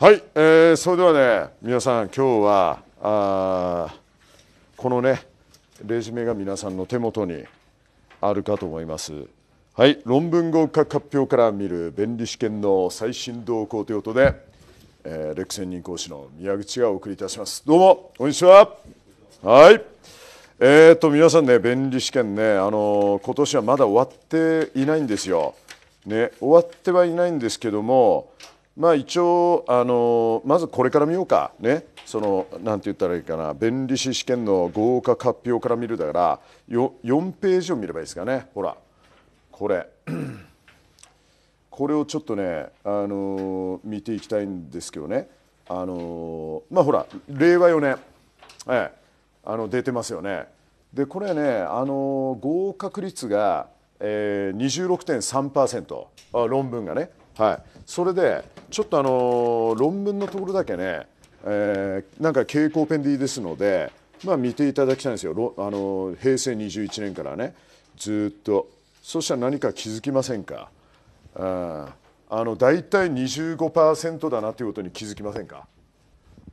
はい、えー、それではね皆さん今日はあこのねレジュメが皆さんの手元にあるかと思います。はい、論文合格発表から見る弁理試験の最新動向ということで、えー、レクセ専任講師の宮口がお送りいたします。どうもこんにちは。はい。えーと、と皆さんね、弁理試験ね、あのー、今年はまだ終わっていないんですよ、ね、終わってはいないんですけども、まあ、一応あのまずこれから見ようかねそのなんて言ったらいいかな弁理士試験の合格発表から見るだからよ4ページを見ればいいですかねほらこれこれをちょっとねあの見ていきたいんですけどねあのまあほら令和4年、ええ、あの出てますよねでこれねあの合格率が、えー、26.3%論文がねはいそれでちょっとあの論文のところだけね、えー、なんか蛍光ペンでいいですので、まあ、見ていただきたいんですよあの平成21年からねずっとそしたら何か気づきませんかああの大体25%だなということに気づきませんか、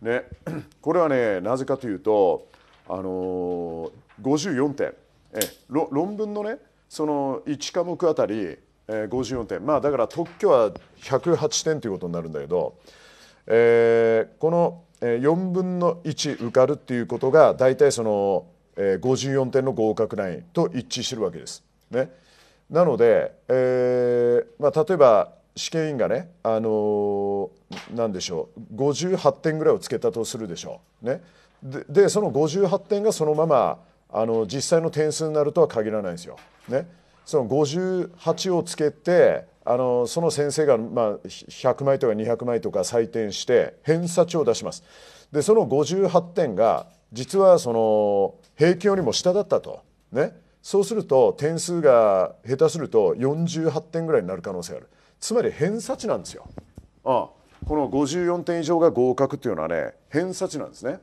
ね、これはねなぜかというとあの54点え論文のねその1科目あたりえー、54点まあだから特許は108点ということになるんだけど、えー、この4分の1受かるっていうことが大体その、えー、54点の合格ラインと一致してるわけです。ね、なので、えーまあ、例えば試験員がね、あのー、でしょう58点ぐらいをつけたとするでしょう。ね、ででその58点がそのままあの実際の点数になるとは限らないんですよ。ね、その58をつけてあのその先生が、まあ、100枚とか200枚とか採点して偏差値を出します。でその58点が実はその平均よりも下だったと、ね、そうすると点数が下手すると48点ぐらいになる可能性があるつまり偏差値なんですよ。ああこの54点以上が合格っていうのはね偏差値なんですね。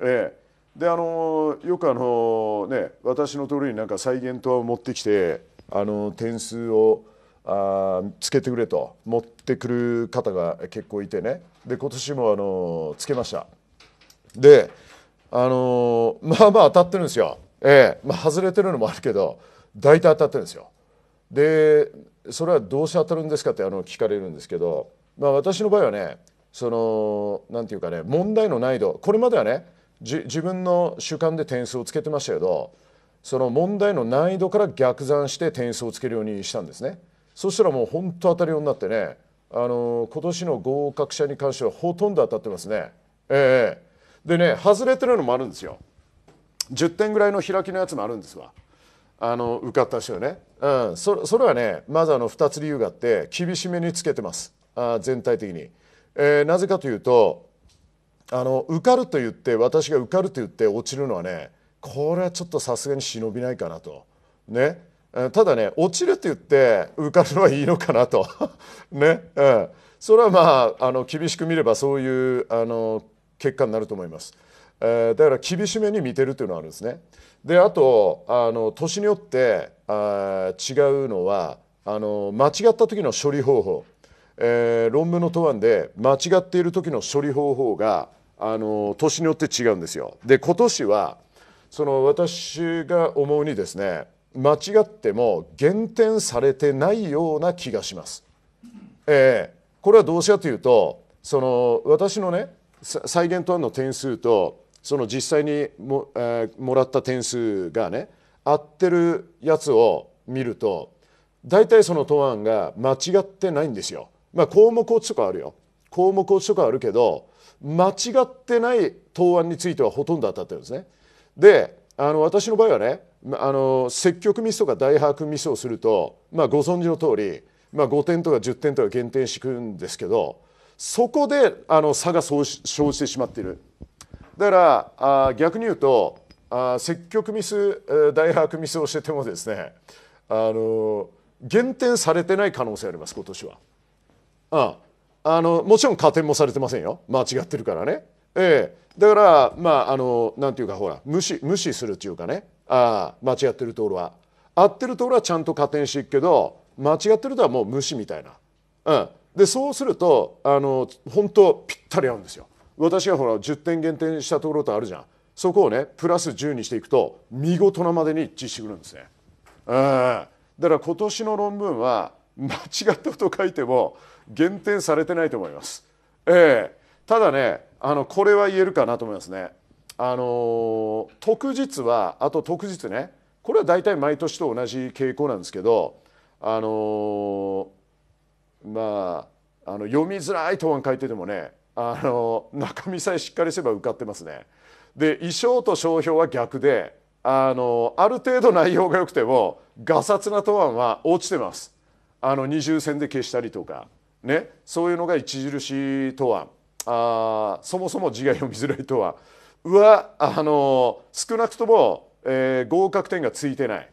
えー、であのよくあのね私の通りになんか再現とは持ってきてあの点数をあつけてくれと持ってくる方が結構いてねで今年もあのつけましたであのまあまあ当たってるんですよええまあ外れてるのもあるけど大体当たってるんですよでそれはどうして当たるんですかってあの聞かれるんですけど、まあ、私の場合はねその何て言うかね問題の難易度これまではね自分の主観で点数をつけてましたけどその問題の難易度から逆算して点数をつけるようにしたんですねそしたらもう本当当たるようになってねあの今年の合格者に関してはほとんど当たってますねええー、でね外れてるのもあるんですよ10点ぐらいの開きのやつもあるんですわあの受かった人ね、うん、そそれはねまずあの2つ理由があって厳しめにつけてますあ全体的に、えー、なぜかというとあの受かると言って私が受かると言って落ちるのはねこれはちょっとさすがに忍びないかなと。ね、ただね落ちるって言って受かるのはいいのかなと ね、うん、それはまああの厳しく見ればそういうあの結果になると思います、えー、だから厳しめに見てるというのはあるんですねであとあの年によってあ違うのはあの間違った時の処理方法、えー、論文の答案で間違っている時の処理方法があの年によって違うんですよで今年はその私が思うにですね間違っても減点されてないような気がします。えー、これはどうしたというとその私のね再現と案の点数とその実際にも,、えー、もらった点数がね合ってるやつを見ると大体その答案が間違ってないんですよ。まあ、項目落ちとかあるよ項目落ちとかあるけど間違ってない答案についてはほとんど当たってるんですね。であの私の場合はねあの積極ミスとか大白ミスをすると、まあ、ご存知の通り、まあ、5点とか10点とか減点していくんですけどそこであの差が生じてしまっているだからあ逆に言うとあ積極ミス大白ミスをしててもですねあの減点されてない可能性あります今年は。ん、あのもちろん加点もされてませんよ間違ってるからね。ええ、だからまああのなんていうかほら無視無視するっていうかねあ間違ってるところは合ってるところはちゃんと加点していくけど間違ってるとはもう無視みたいな、うん、でそうするとあの本当ぴったり合うんですよ私がほら10点減点したところとあるじゃんそこをねプラス10にしていくと見事なまでに実施するんですね、うん、だから今年の論文は間違ったこと書いても減点されてないと思いますええただねあのこれは言えるかなと思いますね。あの特日はあと特日ねこれは大体毎年と同じ傾向なんですけどあのまああの読みづらい答案書いててもねあの中身さえしっかりすれば受かってますね。で衣装と商標は逆であのある程度内容が良くてもがさつな答案は落ちてます。あの二重線で消したりとかねそういうのが著しい答案。あそもそも字が読みづらいとはうはあの少なくとも、えー、合格点がついてない、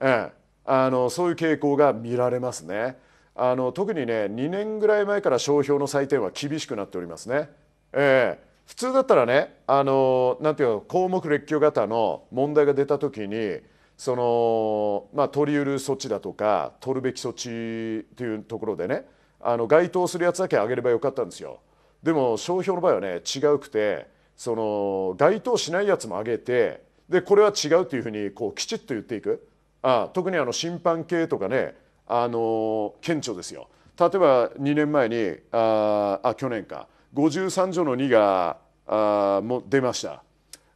うん、あのそういう傾向が見られますねあの特にね2年ぐらい前から商標の採点は厳しくなっておりますね、えー、普通だったらねあのなんていうの項目列挙型の問題が出た時にその、まあ、取り得る措置だとか取るべき措置というところでねあの該当するやつだけ上げればよかったんですよ。でも商標の場合はね違うくてその該当しないやつも上げてでこれは違うというふうにこうきちっと言っていくあ特にあの審判系とかねあの顕著ですよ例えば2年前にああ去年か53条の2があも出ました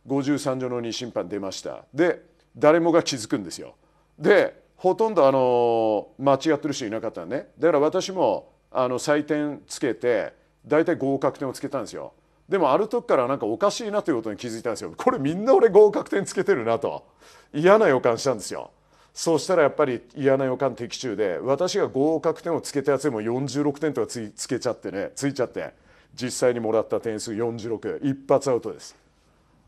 53条の2審判出ましたで誰もが気づくんですよでほとんどあの間違ってる人いなかったねだから私もあの採点つけて大体合格点をつけたんですよでもある時からなんかおかしいなということに気づいたんですよこれみんな俺合格点つけてるなと嫌な予感したんですよそうしたらやっぱり嫌な予感的中で私が合格点をつけたやつでも46点とかつつけちゃってねついちゃって実際にもらった点数46一発アウトです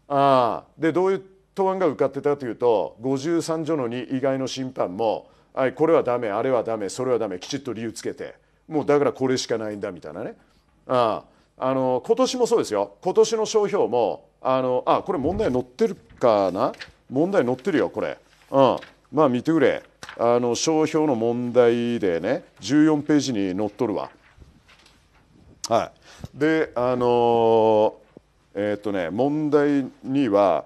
ああでどういう答案が受かってたというと53条の2以外の審判も「はいこれはダメあれはダメそれはダメきちっと理由つけてもうだからこれしかないんだ」みたいなねああの今年もそうですよ今年の商標もあのあこれ問題載ってるかな問題載ってるよこれ、うん、まあ見てくれあの商標の問題でね14ページに載っとるわはいであのえー、っとね問題には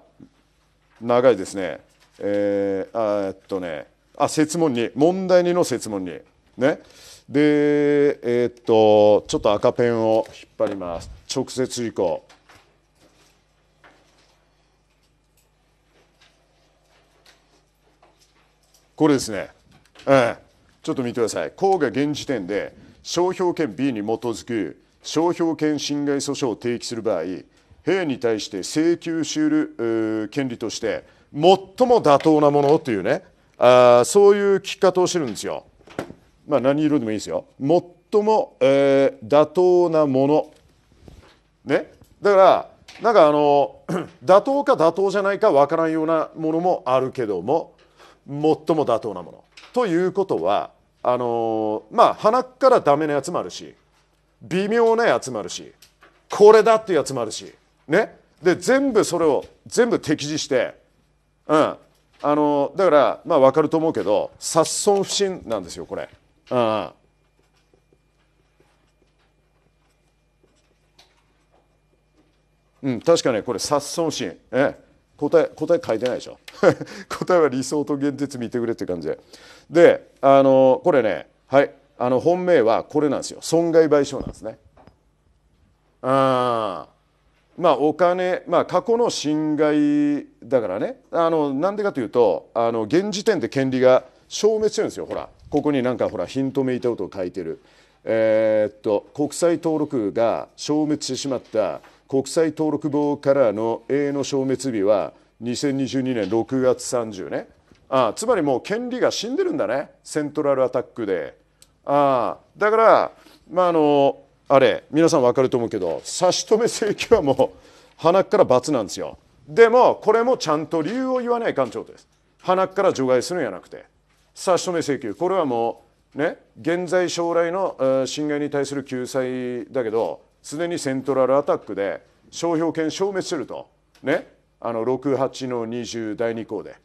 長いですねえー、っとねあ設問に問題2の設問にねで、えー、っと、ちょっと赤ペンを引っ張ります。直接行。これですね。うん。ちょっと見てください。こうが現時点で、商標権 B に基づく商標権侵害訴訟を提起する場合、兵に対して請求し得る権利として、最も妥当なものというね、あそういう聞き方をしてるんですよ。まあ、何色でもいいですよ最も、えー、妥当なもの、ね、だからなんかあの 妥当か妥当じゃないかわからんようなものもあるけども最も妥当なものということはあのまあ鼻からダメなやつもあるし微妙なやつもあるしこれだってやつもあるしねで全部それを全部摘示して、うん、あのだからまあ分かると思うけど殺損不振なんですよこれ。うん確かねこれ殺損心ええ答え答え書いてないでしょ 答えは理想と現実見てくれって感じでであのこれねはいあの本命はこれなんですよ損害賠償なんですねああまあ、お金、まあ、過去の侵害だからねあのなんでかというとあの現時点で権利が消滅してるんですよほらここになんかほらヒントめいた音とを書いてるえー、っと国際登録が消滅してしまった国際登録簿からの永遠の消滅日は2022年6月30ねあつまりもう権利が死んでるんだねセントラルアタックであだからまああのあれ皆さん分かると思うけど差し止め請求はもう鼻から罰なんですよでもこれもちゃんと理由を言わない官庁です鼻から除外するんじゃなくて差し止め請求これはもうね現在将来の侵害に対する救済だけどすでにセントラルアタックで商標権消滅するとねあの68の20第2項で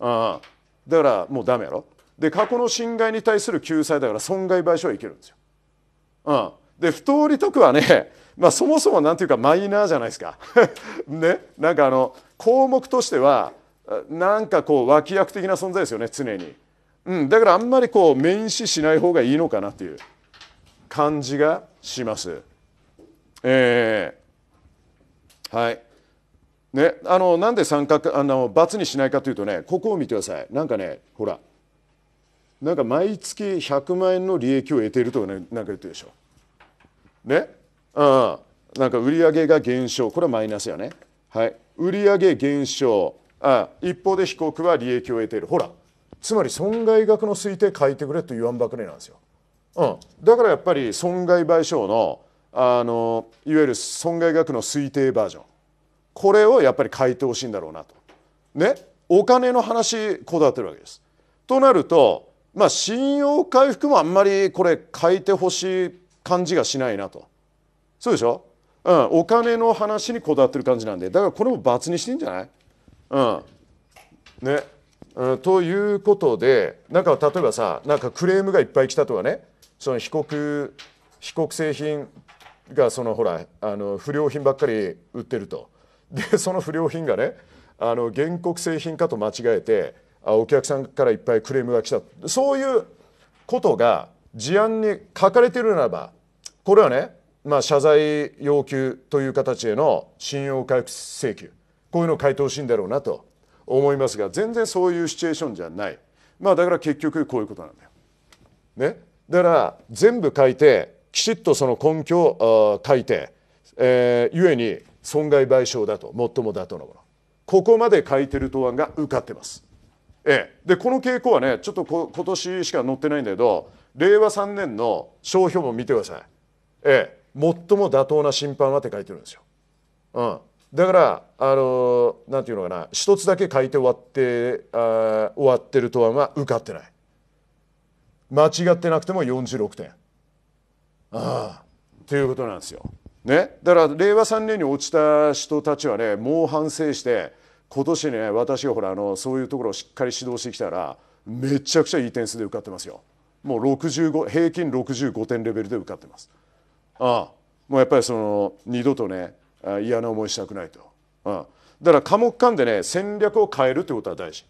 ああだからもうダメやろで過去の侵害に対する救済だから損害賠償はいけるんですよ。うん、で不当利得はね、まあ、そもそも何ていうかマイナーじゃないですか。ねなんかあの項目としてはなんかこう脇役的な存在ですよね常に。うん、だからあんまりこう面視しない方がいいのかなという感じがします。えー、はいね、あのなんで三角あの×にしないかというとねここを見てくださいなんかねほらなんか毎月100万円の利益を得ているとか、ね、なんか言ってるでしょ。ねあなんか売上が減少これはマイナスやね。はい、売上減少あ一方で被告は利益を得ているほらつまり損害額の推定書いてくれと言わんばかりなんですよ、うん、だからやっぱり損害賠償のあのいわゆる損害額の推定バージョンこれをやっぱり書いてほしいんだろうなと。ねお金の話こだわってるわけです。となると、まあ、信用回復もあんまりこれ書いてほしい感じがしないなと。そうでしょうん、お金の話にこだわってる感じなんでだからこれも罰にしていいんじゃないうんねということでなんか例えばさなんかクレームがいっぱい来たとかねその被告被告製品がそのほらあの不良品ばっかり売ってるとでその不良品がねあの原告製品かと間違えてあお客さんからいっぱいクレームが来たそういうことが事案に書かれてるならばこれはね、まあ、謝罪要求という形への信用回復請求こういうのを回答しいんだろうなと思いますが全然そういうシチュエーションじゃないまあだから結局こういうことなんだよ。ね、だから全部書いてきちっとその根拠を書いて、えー、ゆえに損害賠償だと最も妥当なものここまで書いてる答案が受かってます。ええ、でこの傾向はねちょっとこ今年しか載ってないんだけど令和3年の商標も見てください。ええ、最も妥当な審判はって書いてるんですよ。うん、だからあのなんていうのかな一つだけ書いて終わってあ終わってる答案は受かってない間違ってなくても46点ああということなんですよ。ね、だから令和3年に落ちた人たちはねもう反省して今年ね私がほらあのそういうところをしっかり指導してきたらめちゃくちゃいい点数で受かってますよ。もう65平均65点レベルで受かってます。ああもうやっぱりその二度とね嫌な思いしたくないと、うん、だから科目間でね戦略を変えるということは大事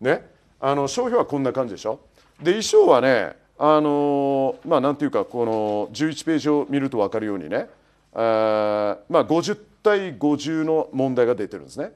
ねあの商標はこんな感じでしょで衣装はねあのまあなんていうかこの11ページを見ると分かるようにねまあ50対50の問題が出てるんですね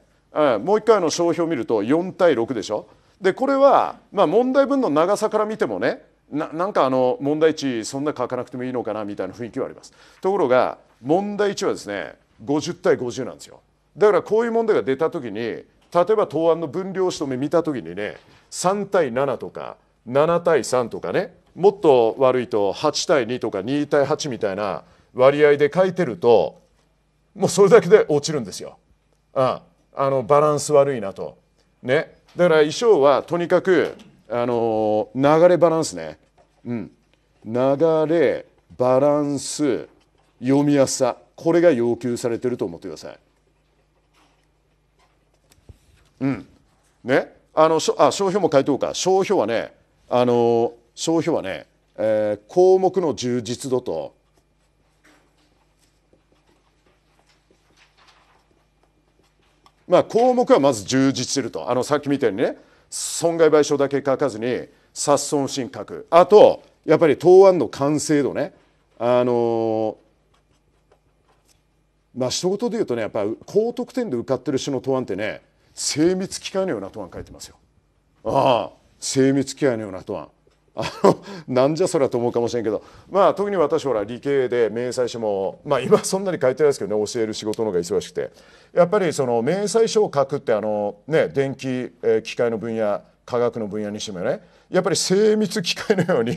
もう一回の商標を見ると4対6でしょでこれはまあ問題文の長さから見てもねななんかあの問題値そんな書かなくてもいいのかなみたいな雰囲気はありますところが問題1はですね50対50なんですよだからこういう問題が出た時に例えば答案の分量仕留め見た時にね3対7とか7対3とかねもっと悪いと8対2とか2対8みたいな割合で書いてるともうそれだけで落ちるんですよ。ああのバランス悪いなと。ね、だから衣装はとにかく、あのー、流れバランスね、うん、流れバランス読みやすさこれが要求されてると思ってください。うん、ねあのあ商標も書いておうか商標はねあの商標はね、えー、項目の充実度とまあ項目はまず充実してるとあのさっきみたいにね損害賠償だけ書かずに殺損申信あとやっぱり答案の完成度ねあのーまあ、一言で言うとねやっぱ高得点で受かってる人の答案ってね精密機械のような答案書いてますよ。ああ精密機械のような答案。あの なんじゃそりゃと思うかもしれんけど、まあ、特に私ほら理系で明細書も、まあ、今そんなに書いてないですけどね教える仕事の方が忙しくてやっぱりその明細書を書くってあの、ね、電気、え機械の分野科学の分野にしてもねやっぱり精密機械のように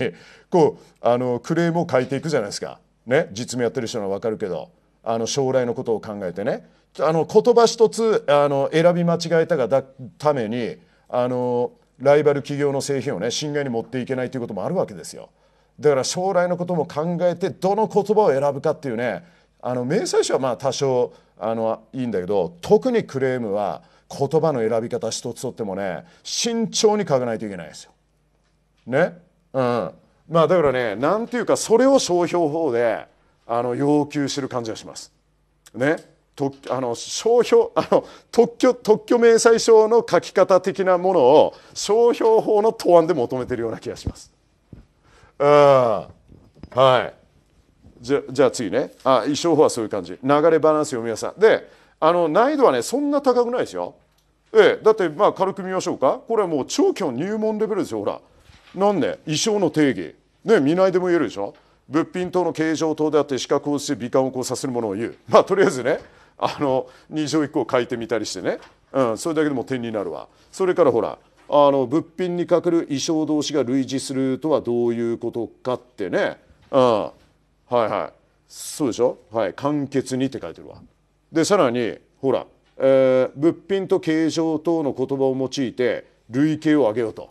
こうあのクレームを書いていくじゃないですか、ね、実務やってる人は分かるけど。あの将来のことを考えてねあの言葉一つあの選び間違えたがだためにあのライバル企業の製品をね侵害に持っていけないということもあるわけですよだから将来のことも考えてどの言葉を選ぶかっていうねあの明細書はまあ多少あのいいんだけど特にクレームは言葉の選び方一つとってもね慎重に書かないといけないですよ。ねうん、まあだからね何ていうかそれを商標法であの要求してる感じがします。ね、特あの商標あの特許特許明細書の書き方的なものを商標法の答案で求めてるような気がします。あはいじゃじゃあ次ねあ衣装法はそういう感じ流れバランス読みやさであの難易度はねそんな高くないですよ。ええ、だってまあ軽く見ましょうかこれはもう超期の入門レベルですよほら。なんで、ね、衣装の定義ね見ないでも言えるでしょ物品等の形状等であって視覚をして美観をこうさせるものを言うまあとりあえずねあの二条一個を書いてみたりしてね、うん、それだけでも点になるわそれからほらあの物品にかける意匠同士が類似するとはどういうことかってね、うん、はいはいそうでしょはい簡潔にって書いてるわでさらにほら、えー、物品と形状等の言葉を用いて類型を挙げようと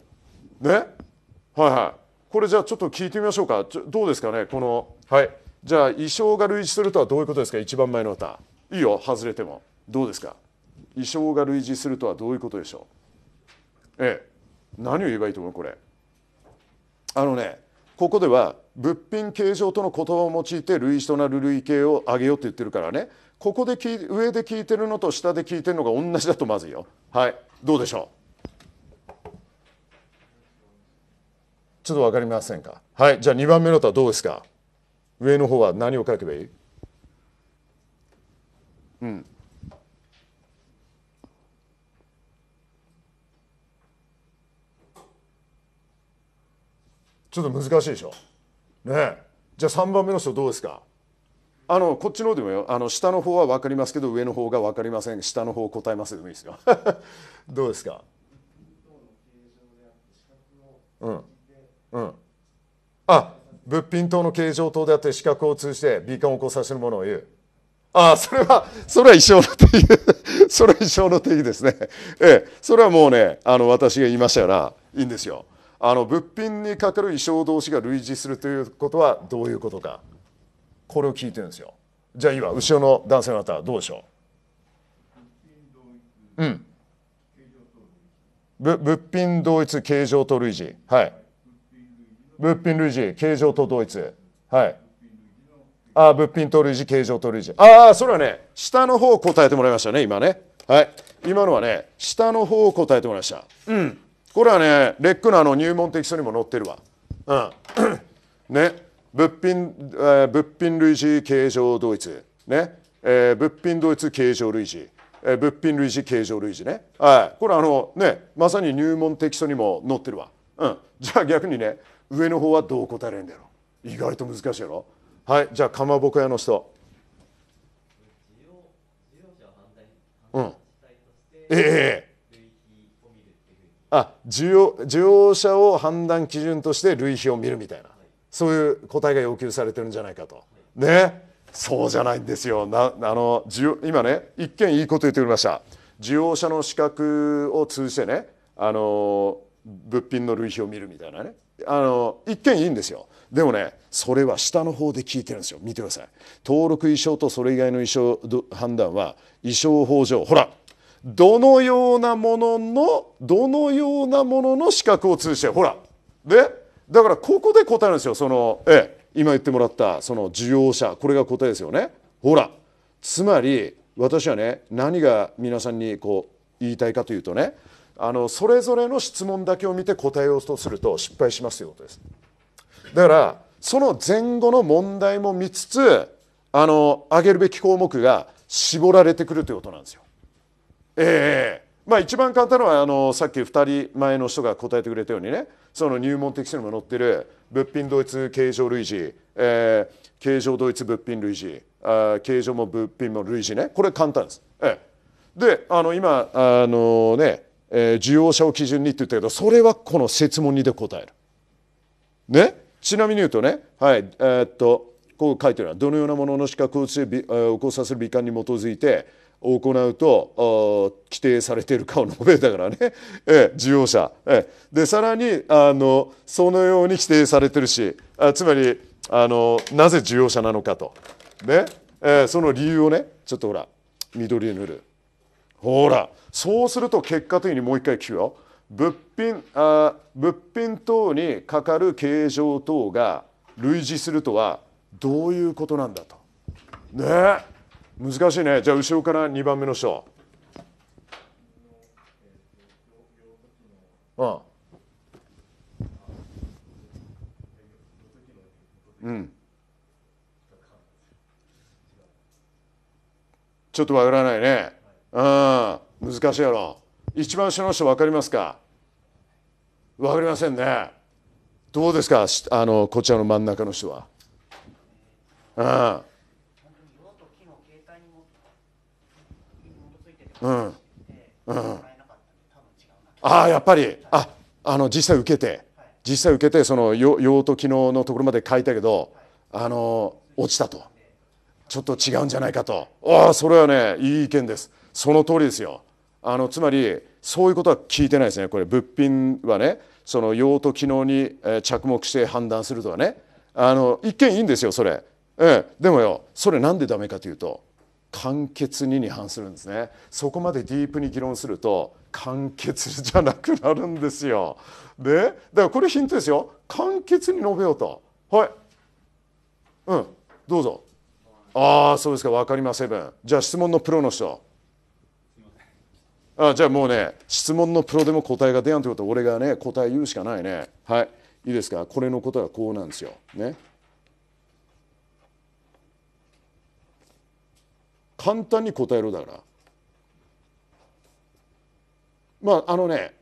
ねはいはいこれじゃあちょっと聞いてみましょうかどうですかねこのはいじゃあ意匠が類似するとはどういうことですか一番前の歌いいよ外れてもどうですか意匠が類似するとはどういうことでしょうええ何を言えばいいと思うこれあのねここでは物品形状との言葉を用いて類似となる類型を挙げようって言ってるからねここで上で聞いてるのと下で聞いてるのが同じだとまずいよはいどうでしょうちょっと分かりませんかはいじゃあ2番目のとはどうですか上の方は何を書けばいいうんちょっと難しいでしょねじゃあ3番目の人どうですかあのこっちの方でもよあの下の方は分かりますけど上の方が分かりません下の方答えますでもいいですよ どうですかうんうん、あ物品等の形状等であって視覚を通じて美観を起こさせるものを言うああそれはそれは一生の定義 それは一生の定義ですねええそれはもうねあの私が言いましたから、いいんですよあの物品にかかる意匠同士が類似するということはどういうことかこれを聞いてるんですよじゃあ今後ろの男性の方はどうでしょううん物品同一形状と類似はい物品類似、形状と同一。はい。ああ、物品と類似、形状と類似。ああ、それはね、下の方答えてもらいましたね、今ね。はい。今のはね、下の方を答えてもらいました。うん。これはね、レックのあの入門ストにも載ってるわ。うん。ね。物品、えー、物品類似、形状同一。ね。えー、物品同一、形状類似。えー、物品類似、形状類似ね。はい。これあの、ね、まさに入門テキストにも載ってるわ。うん。じゃあ逆にね、上の方はどう答えれんだろう意外と難しいやろはいじゃあかまぼこ屋の人うんええあ需要需要者を判断基準として類比を見るみたいな、はい、そういう答えが要求されてるんじゃないかと、はい、ねそうじゃないんですよなあの今ね一見いいこと言ってくれました需要者の資格を通じてねあの物品の類比を見るみたいなねあの一見いいんですよでもねそれは下の方で聞いてるんですよ見てください登録衣装とそれ以外の衣装判断は衣装法上ほらどのようなもののどのようなものの資格を通じてほらでだからここで答えるんですよその、え今言ってもらったその受容者これが答えですよねほらつまり私はね何が皆さんにこう言いたいかというとねあのそれぞれの質問だけを見て答えようとすると失敗しますということですだからその前後の問題も見つつあの挙げるべき項目が絞られてくるということなんですよええー、まあ一番簡単なのはあのさっき2人前の人が答えてくれたようにねその入門的書にも載ってる物品同一形状類似、え形状同一物品類似あ形状も物品も類似ねこれ簡単です、ええであの今あのねえー、受容者を基準にって言ったけどそれはこの設問2で答える。ね、ちなみに言うとね、はいえー、っとこう書いてるのはどのようなものの資格をして起こさせる美観に基づいて行うと規定されているかを述べたからね、えー、受容者、えー、でさらにあのそのように規定されてるしあつまりあのなぜ受容者なのかと、ねえー、その理由をねちょっとほら緑に塗る。ほらそうすると結果的にもう一回聞くよ物品あ物品等にかかる形状等が類似するとはどういうことなんだとね難しいねじゃあ後ろから2番目の人うんうんちょっとわからないね難しいやろ一番下の人分かりますか分かりませんねどうですかあのこちらの真ん中の人はうんうんうん、ああやっぱりああの実際受けて実際受けてその用途機能のところまで書いたけどあの落ちたとちょっと違うんじゃないかとああそれはねいい意見ですその通りですよあのつまりそういうことは聞いてないですねこれ物品はねその用途機能に着目して判断するとかねあの一見いいんですよそれ、ええ、でもよそれなんでダメかというと簡潔にに反するんですねそこまでディープに議論すると簡潔じゃなくなるんですよ。でだからこれヒントですよ簡潔に述べようと。はい、うん、どうぞ。ああそうですか分かりませんじゃあ質問のプロの人。あじゃあもうね質問のプロでも答えが出やんということは俺がね答え言うしかないねはいいいですかこれのことはこうなんですよね簡単に答えろだからまああのね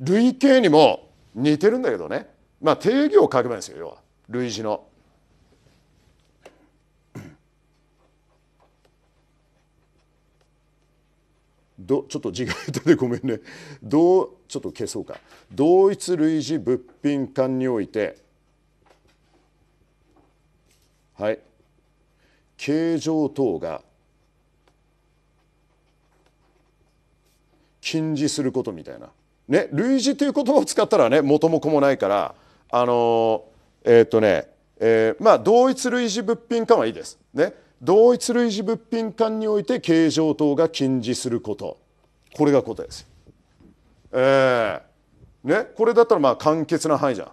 類型にも似てるんだけどねまあ定義を書けばいいんですよ要は類似の。どちょっと字が下手でごめんねどうちょっと消そうか同一類似物品間においてはい形状等が禁似することみたいな。ね、類似という言葉を使ったらね元も子もないからあのー、えー、っとね、えー、まあ同一類似物品間はいいです。ね、同一類似物品間において形状等が禁じすることこれが答えですええー、ねこれだったらまあ簡潔な範囲じゃん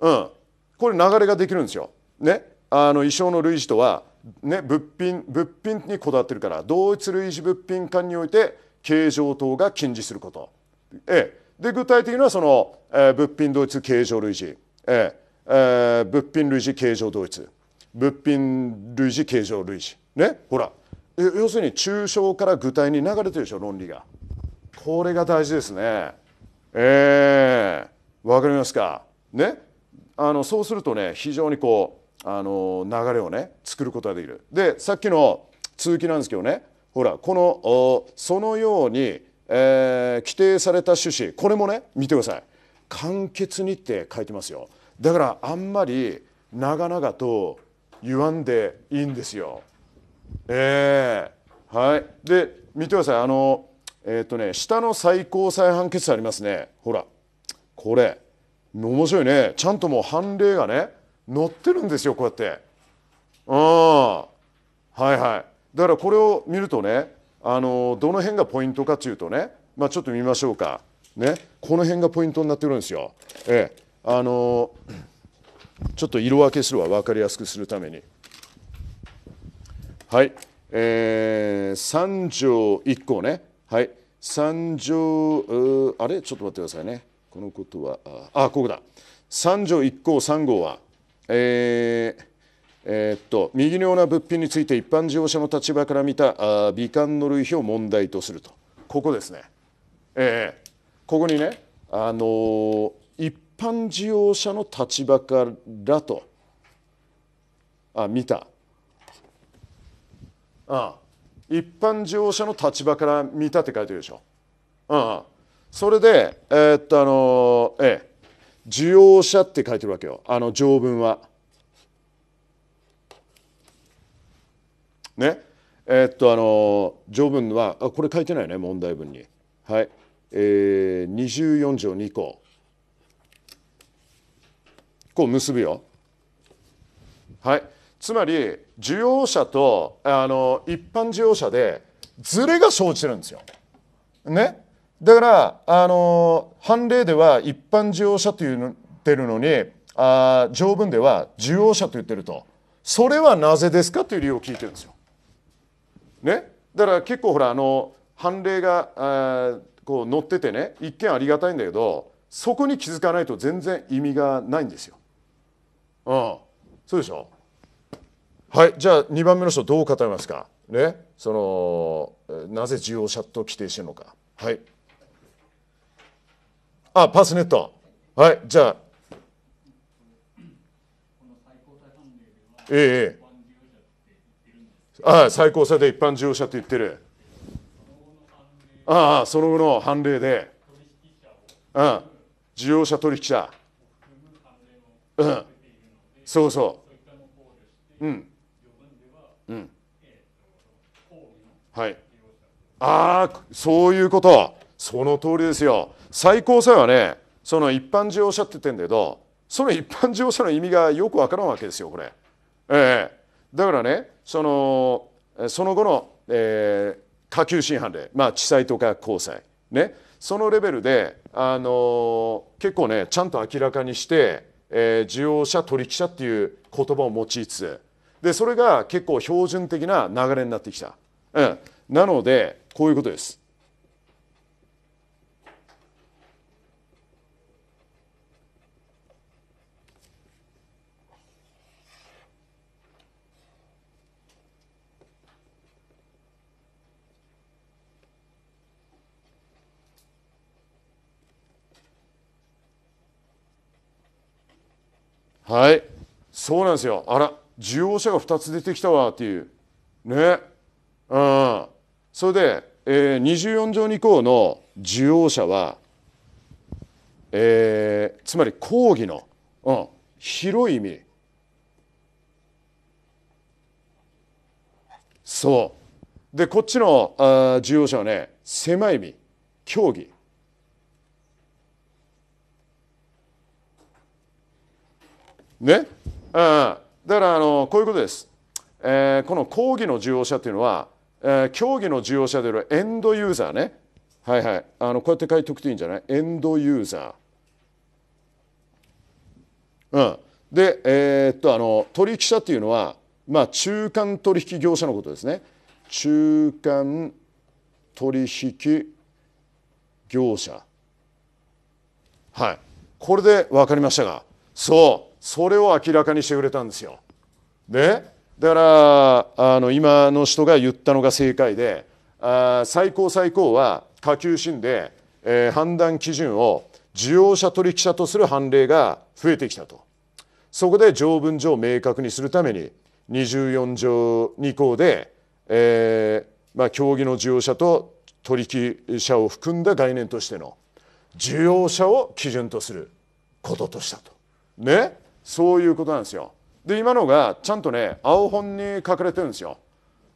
うんこれ流れができるんですよねあの衣装の類似とはね物品物品にこだわってるから同一類似物品間において形状等が禁じすることええー、で具体的にはその、えー、物品同一形状類似ええー、物品類似形状同一物品類似形状類似ねほら要するに抽象から具体に流れてるでしょ論理がこれが大事ですねええー、わかりますかねあのそうするとね非常にこうあの流れをね作ることができるでさっきの続きなんですけどねほらこのそのように、えー、規定された趣旨これもね見てください簡潔にって書いてますよだからあんまり長々と言わんでいいんですよ。ええー、はい。で見てくださいあのえっ、ー、とね下の最高裁判決ありますねほらこれ面白いねちゃんともう判例がね載ってるんですよこうやって。うんはいはい。だからこれを見るとねあのどの辺がポイントかというとね、まあ、ちょっと見ましょうか。ね、この辺がポイントになってるんですよ。ええ、あのーちょっと色分けするわ分かりやすくするためにはい、えー、3条1項ねはい3条あれちょっと待ってくださいねこのことはあここだ3条1項3号はえー、えー、っと右のような物品について一般事業者の立場から見たあ美観の類比を問題とするとここですね、えー、ここにね、あのー、般受容者の立場からとあ見たああ一般受容者の立場から見たって書いてるでしょああそれでえー、っとあのええ受容者って書いてるわけよあの条文はねえー、っとあの条文はあこれ書いてないね問題文にはいえー、24条2項こう結ぶよ。はい、つまり需要者とあの一般需要者でずれが生じてるんですよ。ね、だからあの判例では一般需要者と言ってるのにあ条文では需要者と言ってるとそれはなぜですかという理由を聞いてるんですよ。ね、だから結構ほらあの判例があこう載っててね一見ありがたいんだけどそこに気づかないと全然意味がないんですよ。うんそうでしょはいじゃあ2番目の人どう語りますかねそのなぜ需要シャットを規定してるのかはいあパスネットはいじゃあええああ最高裁で一般需要者って言ってるああその後の判例で、うん、需要者取引者、うん、そうそう。うん。うん。はい。ああ、そういうこと。その通りですよ。最高裁はね、その一般乗業者って言ってんだけど、その一般乗業者の意味がよくわからんわけですよ、これ。ええー、だからね、そのその後の、えー、下級審判例、まあ、地裁とか高裁、ね、そのレベルで、あのー、結構ね、ちゃんと明らかにして、えー、需要者取引者っていう言葉を用いつつでそれが結構標準的な流れになってきた、うん、なのでこういうことですはいそうなんですよあら需要者が2つ出てきたわっていうねうんそれで、えー、24条2項の需要者は、えー、つまり講義の、うん、広い意味そうでこっちのあ需要者はね狭い意味競技。ねあだからあのこういうことです、えー、この講義の受容者というのは、えー、競技の受容者であるエンドユーザーねはいはいあのこうやって書いておくといいんじゃないエンドユーザー、うん、でえー、っとあの取引者っていうのはまあ中間取引業者のことですね中間取引業者はいこれで分かりましたがそうそれを明らかにしてくれたんですよ。だからあの今の人が言ったのが正解であ最高最高は下級審で、えー、判断基準を需要者取引者とする判例が増えてきたとそこで条文上明確にするために24条2項で、えーまあ、競技の需要者と取引者を含んだ概念としての需要者を基準とすることとしたと。ねそういうことなんですよで今のがちゃんとね青本に書かれてるんですよ、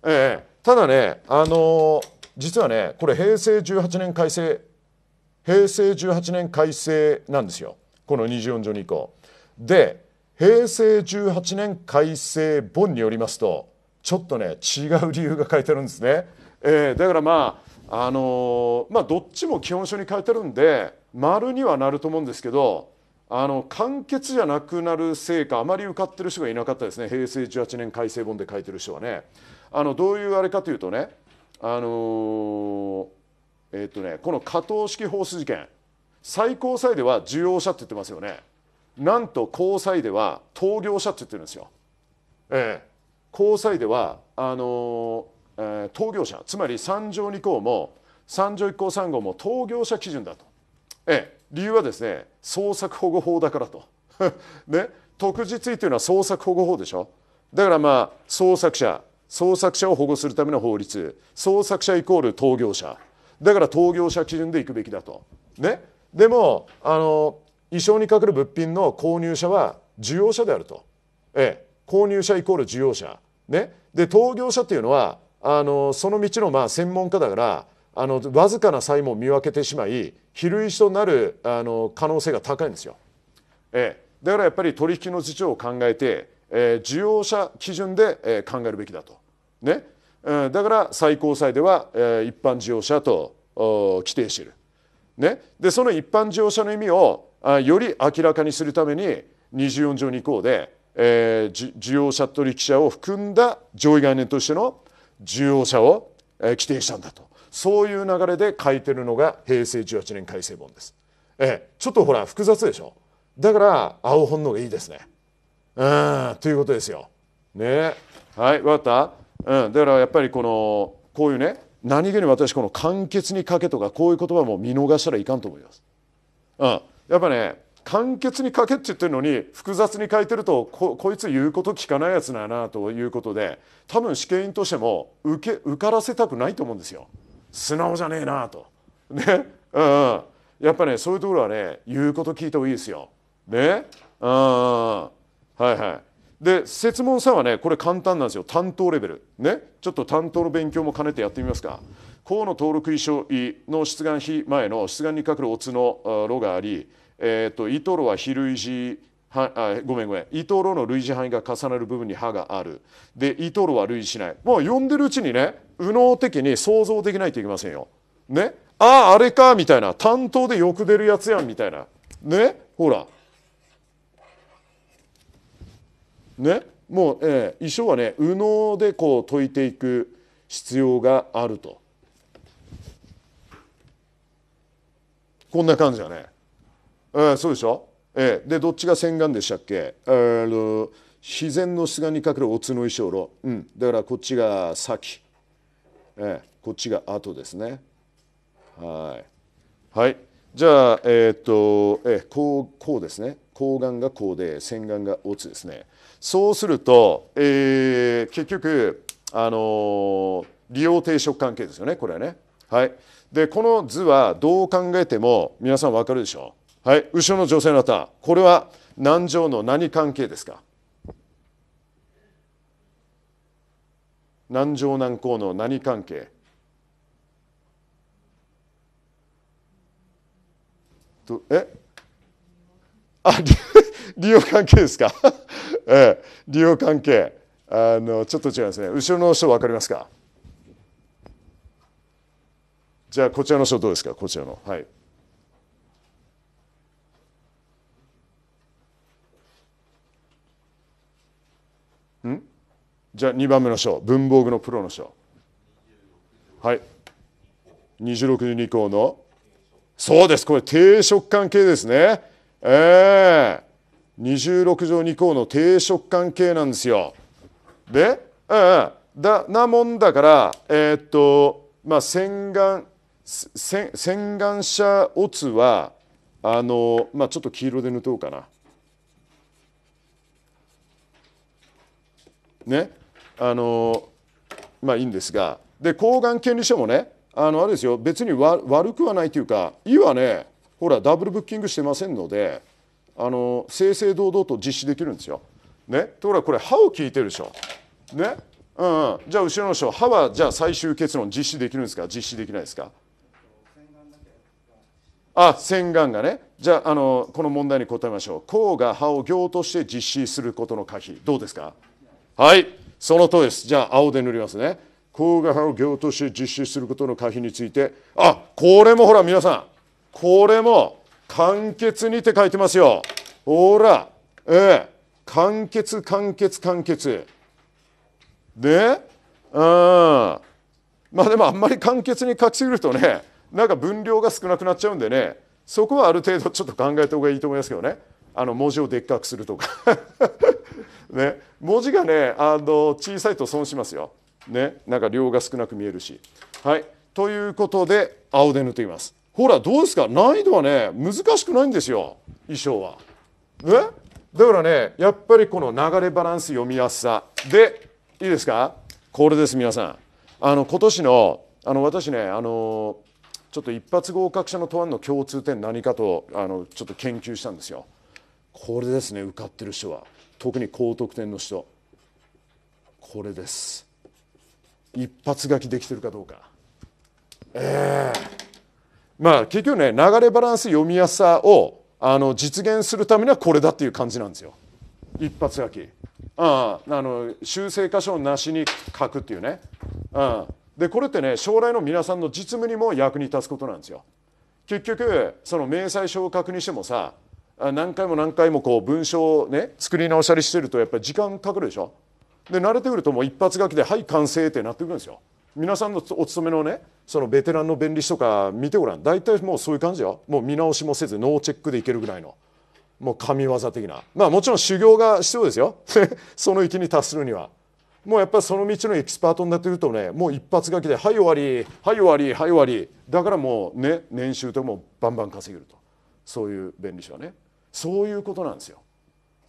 ええ、ただねあの実はねこれ平成18年改正平成18年改正なんですよこの24条2項。で平成18年改正本によりますとちょっとね違う理由が書いてるんですね、えー、だからまああのー、まあどっちも基本書に書いてるんで丸にはなると思うんですけどあの簡潔じゃなくなるせいかあまり受かってる人がいなかったですね平成18年改正本で書いてる人はねあのどういうあれかというとねあのー、えっとねこの加藤式放出事件最高裁では受容者って言ってますよねなんと高裁では統業者って言ってるんですよ。ええ、高裁ではあのー、えー、業者つまり3条2項も3条1項3号も統業者基準だと。え理由はですね創作保護法だからと ね特殊追というのは創作保護法でしょだからまあ創作者創作者を保護するための法律創作者イコール当業者だから当業者基準でいくべきだとねでもあの衣装にかかる物品の購入者は需要者であると、ええ、購入者イコール需要者ねで当業者っていうのはあのその道のまあ専門家だからあのわずかな差務も見分けてしまい比類となるあの可能性が高いんですよ。えー、だからやっぱり取引の事情を考えて、えー、需要者基準で、えー、考えるべきだと。ね、だから最高裁では、え一般事業者と規定している。ね、でその一般事業者の意味をあより明らかにするために24条2項で、えー、需要者取引者を含んだ上位概念としての需要者を、えー、規定したんだとそういう流れで書いてるのが平成18年改正本です。ええ、ちょっとほら複雑でしょだから青本の方がいいですね。うんということですよ。ねはい分かったうんだからやっぱりこのこういうね何気に私この「簡潔に書け」とかこういう言葉も見逃したらいかんと思います。うん、やっぱね簡潔に書けって言ってるのに複雑に書いてるとここいつ言うこと聞かないやつだなということで多分試験員としても受け受からせたくないと思うんですよ。素直じゃねえなと。ね、うん、やっぱねそういうところはね言うこと聞いた方がいいですよ。ね、うん、はいはい。で設問3はねこれ簡単なんですよ担当レベル。ねちょっと担当の勉強も兼ねてやってみますか。河野登録遺書の出願日前の出願にかかるオの炉があり、えーと、とイトロは比類はあごめんごめん伊藤ロの類似範囲が重なる部分に歯があるで伊藤ロは類似しないもう呼んでるうちにね右脳的に想像できないといけませんよ。ねあああれかみたいな担当でよく出るやつやんみたいなねほらねもう、えー、一生はね右脳でこう解いていく必要があるとこんな感じだね、えー、そうでしょえー、でどっちが洗顔でしたっけあの自然の出願にかけるおつの衣装炉、うん、だからこっちが先、えー、こっちが後ですねはいはいじゃあえー、っと、えー、こうこうですねうがんがこうで洗顔がおつですねそうすると、えー、結局あのー、利用定食関係ですよねこれはねはいでこの図はどう考えても皆さん分かるでしょうはい、後ろの女性の方、これは南条の何関係ですか南条南高の何関係とえあ 利用関係ですか、ええ、利用関係あのちょっと違いますね後ろの人分かりますかじゃあこちらの人どうですかこちらのはいじゃあ2番目の章文房具のプロの章はい26項のそうですこれ定食関係ですねええー、26条2項の定食関係なんですよでうんうん、だなもんだからえー、っとまあ洗顔洗洗顔者オツはあのまあちょっと黄色で塗とうかなねあのまあいいんですがでがん権利書もねあのあれですよ別に悪くはないというかいはねほらダブルブッキングしてませんのであの正々堂々と実施できるんですよ。ね、ところがこれ歯を聞いてるでしょ。ねうん、うん、じゃあ後ろの人歯はじゃあ最終結論実施できるんですか実施できないですかあ洗顔がねじゃああのこの問題に答えましょう「甲が歯を行として実施することの可否」どうですかはいその通りです。じゃあ、青で塗りますね。高画派を行として実施することの可否について、あこれもほら、皆さん、これも簡潔にって書いてますよ。ほら、ええ、簡潔、簡潔、簡潔。で、うん。まあでもあんまり簡潔に書きすぎるとね、なんか分量が少なくなっちゃうんでね、そこはある程度ちょっと考えた方がいいと思いますけどね。あの文字をでっかくするとかね、文字がねあの小さいと損しますよ。ね、なんか量が少なく見えるし。はい、ということで青で塗っています。ほらどうですか難易度はね難しくないんですよ衣装は。ね、だからねやっぱりこの流れバランス読みやすさでいいですかこれです皆さん。あの今年のあの私ねあのちょっと一発合格者の問わんの共通点何かとあのちょっと研究したんですよ。これですね受かってる人は。特に高得点の人これです一発書きできてるかどうかええー、まあ結局ね流れバランス読みやすさをあの実現するためにはこれだっていう感じなんですよ一発書きああの修正箇所なしに書くっていうねああでこれってね将来の皆さんの実務にも役に立つことなんですよ結局その明細書を書くにしてもさ何回も何回もこう文章をね作り直したりしてるとやっぱり時間かかるでしょで慣れてくるともう一発書きで「はい完成」ってなってくるんですよ皆さんのお勤めのねそのベテランの弁理士とか見てごらん大体もうそういう感じよもう見直しもせずノーチェックでいけるぐらいのもう神業的なまあもちろん修行が必要ですよ その域に達するにはもうやっぱりその道のエキスパートになってくるとねもう一発書きで「はい終わりはい終わりはい終わり」だからもうね年収ともバンバン稼げるとそういう弁理士はね。そういうことなんですよ、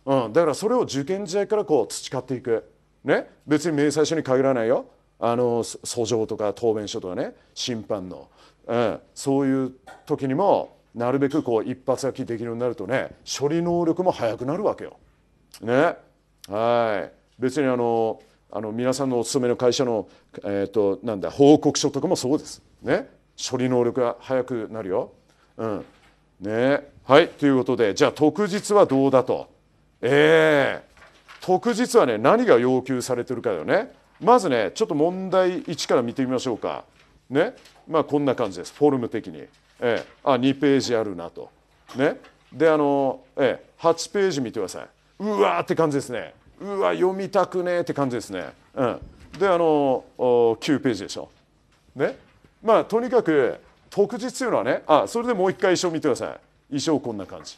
うん、だからそれを受験時代からこう培っていく、ね、別に明細書に限らないよあの訴状とか答弁書とかね審判の、うん、そういう時にもなるべくこう一発書きできるようになるとね処理能力も速くなるわけよ。ね、はい別にあのあの皆さんのお勤めの会社の、えーと、なんだ報告書とかもそうです。ね、処理能力が速くなるよ。うん、ねはいということでじゃあ特日はどうだとええー、特日はね何が要求されてるかだよねまずねちょっと問題1から見てみましょうかねまあこんな感じですフォルム的に、えー、あ2ページあるなとねであの、えー、8ページ見てくださいうわーって感じですねうわ読みたくねーって感じですね、うん、であの9ページでしょねまあとにかく特日というのはねあそれでもう一回一緒見てください衣装こんな感じ。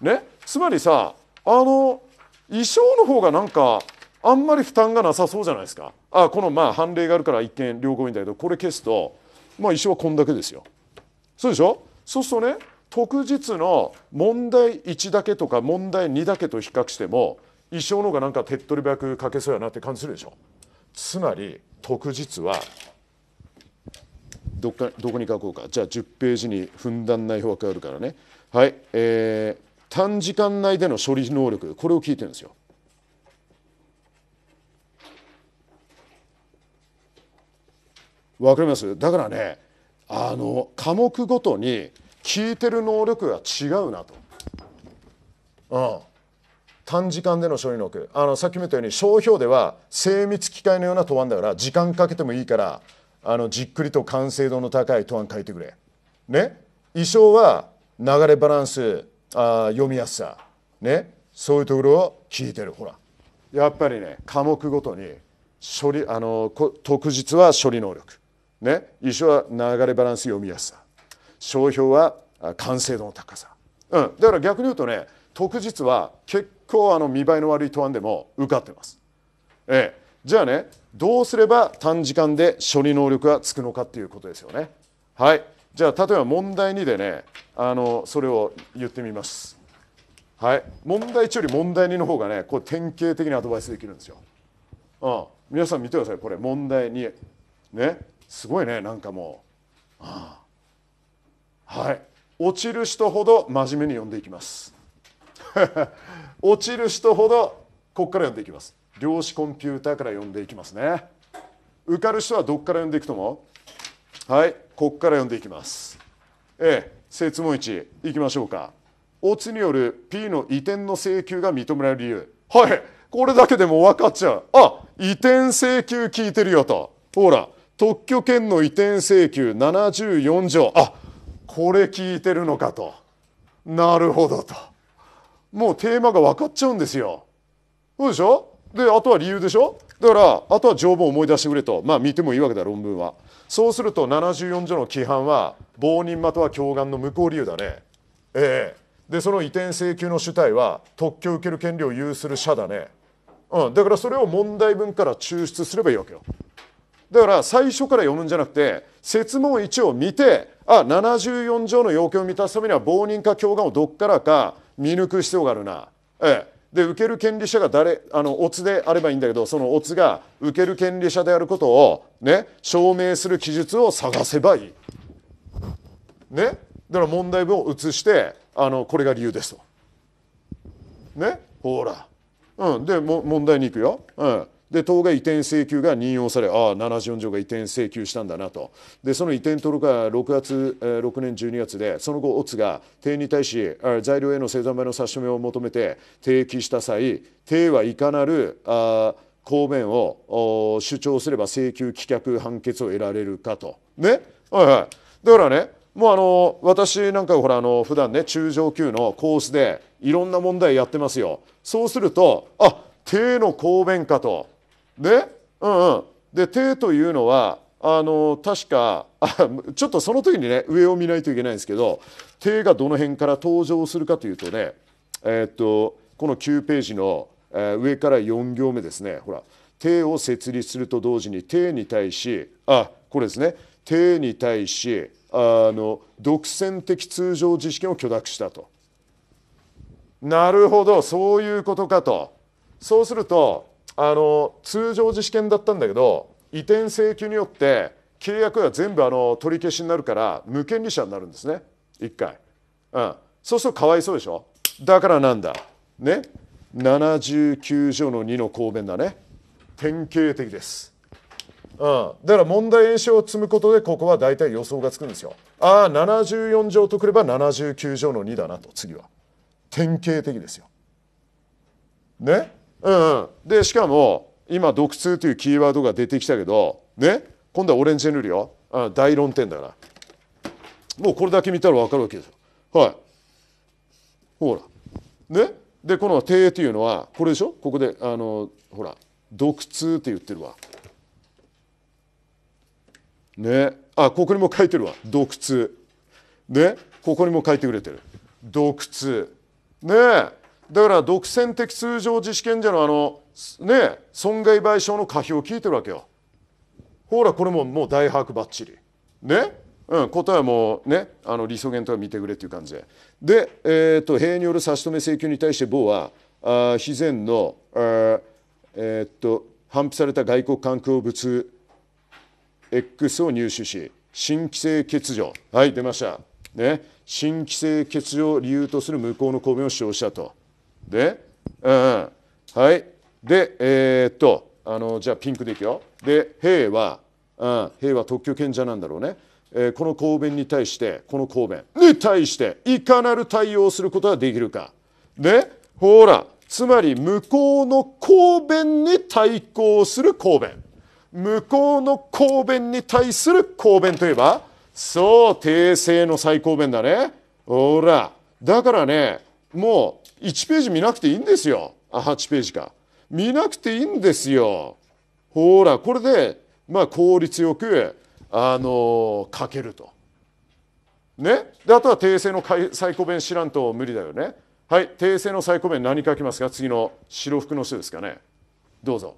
ね、つまりさあの衣装の方がなんかあんまり負担がなさそうじゃないですかあこのまあ判例があるから一見両方いいんだけどこれ消すと、まあ、衣装はこんだけですよ。そうでしょそうするとね特日の問題1だけとか問題2だけと比較しても衣装の方がなんか手っ取り早く書けそうやなって感じするでしょ。つまり特日はどっかどこに書こうかじゃあ10ページにふんだんな余があるからねはい、えー、短時間内での処理能力、これを聞いてるんですよ。わかりますだからねあの科目ごとに聞いてる能力が違うなと。うん短時間での処理能力あのさっきも言ったように商標では精密機械のような答案だから時間かけてもいいからあのじっくりと完成度の高い答案書いてくれ。ね衣装は流れバランスあ読みやすさ、ね、そういうところを聞いてるほらやっぱりね科目ごとに処理あの特実は処理能力、ね、一緒は流れバランス読みやすさ商標は完成度の高さ、うん、だから逆に言うとね特実は結構あの見栄えの悪い答案でも受かってます。ええ、じゃあねどうすれば短時間で処理能力がつくのかっていうことですよね。はいじゃあ例えば問題2でねあのそれを言ってみます。はい、問題1より問題2の方がねこう典型的にアドバイスできるんですよ。うん。皆さん見てくださいこれ問題2ねすごいねなんかもうあはい落ちる人ほど真面目に読んでいきます 落ちる人ほどここから読んでいきます量子コンピューターから読んでいきますね受かる人はどこから読んでいくともはいここから読んでいきます。ええ、説問1いきましょうか。オツによる P の移転の請求が認められる理由。はい、これだけでも分かっちゃう。あ移転請求聞いてるよと。ほら、特許権の移転請求74条。あこれ聞いてるのかと。なるほどと。もうテーマが分かっちゃうんですよ。そうでしょであとは理由でしょだからあとは条文を思い出してくれとまあ見てもいいわけだ論文は。そうすると74条の規範は暴人または教官の無効理由だねええでその移転請求の主体は特許を受ける権利を有する者だねうんだからそれを問題文から抽出すればいいわけよだから最初から読むんじゃなくて説問1を見てあ74条の要件を満たすためには暴人か教官をどっからか見抜く必要があるなええで受ける権利者が誰あのオツであればいいんだけどそのオツが受ける権利者であることを、ね、証明する記述を探せばいい。ね、だから問題文を写してあのこれが理由ですと。ねほら。うん、でも問題に行くよ。うんで党が移転請求が任用されああ74条が移転請求したんだなとでその移転登録が6月6年12月でその後オツが定に対し材料への生産前の差し止めを求めて提起した際定はいかなるあ抗弁を主張すれば請求棄却判決を得られるかとねはいはいだからねもうあの私なんかほらあの普段ね中上級のコースでいろんな問題やってますよそうするとあ帝の抗弁かとで,、うんうん、で手というのはあの確かちょっとその時にね上を見ないといけないんですけど手がどの辺から登場するかというとね、えー、っとこの9ページの、えー、上から4行目ですねほら手を設立すると同時に手に対しあこれですね手に対しあの独占的通常知識を許諾したと。なるほどそういうことかと。そうするとあの通常自主権だったんだけど移転請求によって契約が全部あの取り消しになるから無権利者になるんですね1回、うん、そうするとかわいそうでしょだからなんだね79条の2の公弁だね典型的です、うん、だから問題演習を積むことでここは大体予想がつくんですよああ74条とくれば79条の2だなと次は典型的ですよねうん、うん、でしかも今「独通」というキーワードが出てきたけどね今度はオレンジ塗ヌリよ、うん、大論点だからもうこれだけ見たら分かるわけですよはいほらねでこの「帝」というのはこれでしょここであのほら「独通」って言ってるわねあここにも書いてるわ「独通」ねここにも書いてくれてる「独通」ねえだから独占的通常自治権者のあのね損害賠償の可否を聞いてるわけよほらこれももう大白ばっちりねうん、答えはもうねあの理想言とは見てくれっていう感じでで、えーと、塀による差し止め請求に対して某はあ非善のえー、っと反布された外国観光物 X を入手し新規制欠如はい出ましたね新規制欠如を理由とする無効の公文を主張したとで、うん、はい。で、えー、っと、あの、じゃあピンクでいくよ。で、兵は、うん、兵は特許権者なんだろうね。えー、この公弁に対して、この公弁に対して、いかなる対応をすることができるか。で、ほら、つまり向こうの公弁に対抗する公弁。向こうの公弁に対する公弁といえば、そう、訂正の最高弁だね。ほら、だからね、もう、1ページ見なくていいんですよあ8ページか見なくていいんですよほらこれでまあ効率よくあの書けるとねであとは訂正の最高弁知らんと無理だよねはい訂正の最高弁何書きますか次の白服の人ですかねどうぞ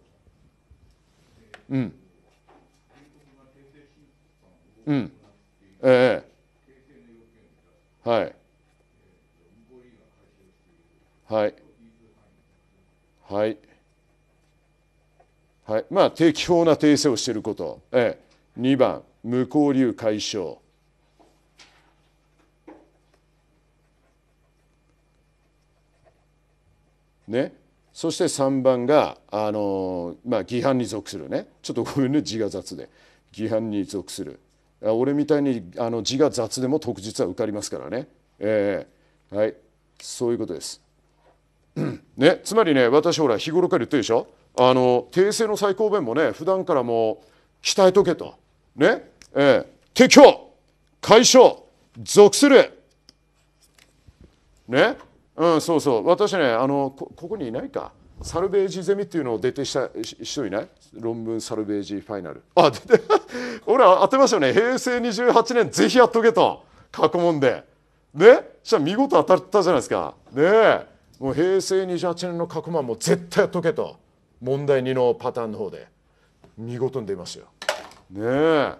うんうんええはいはいはいはいまあ適法な訂正をしていること、ええ、2番無交流解消ねそして3番が、あのまあ、規範に属するねちょっとこれね字が雑で規範に属する俺みたいにあの字が雑でも特実は受かりますからね、えー、はいそういうことですね、つまりね私ほら日頃から言ってるでしょあの訂正の最高弁もね普段からもう鍛えとけとねえー、撤解消属するねうんそうそう私ねあのここにいないかサルベージゼミっていうのを出てした人いない論文サルベージファイナルあ出て俺 当てましたよね平成28年ぜひやっとけと過去問でねじゃ見事当たったじゃないですかねえもう平成28年の革命も絶対解けと問題2のパターンの方で見事に出ますよ。ねえ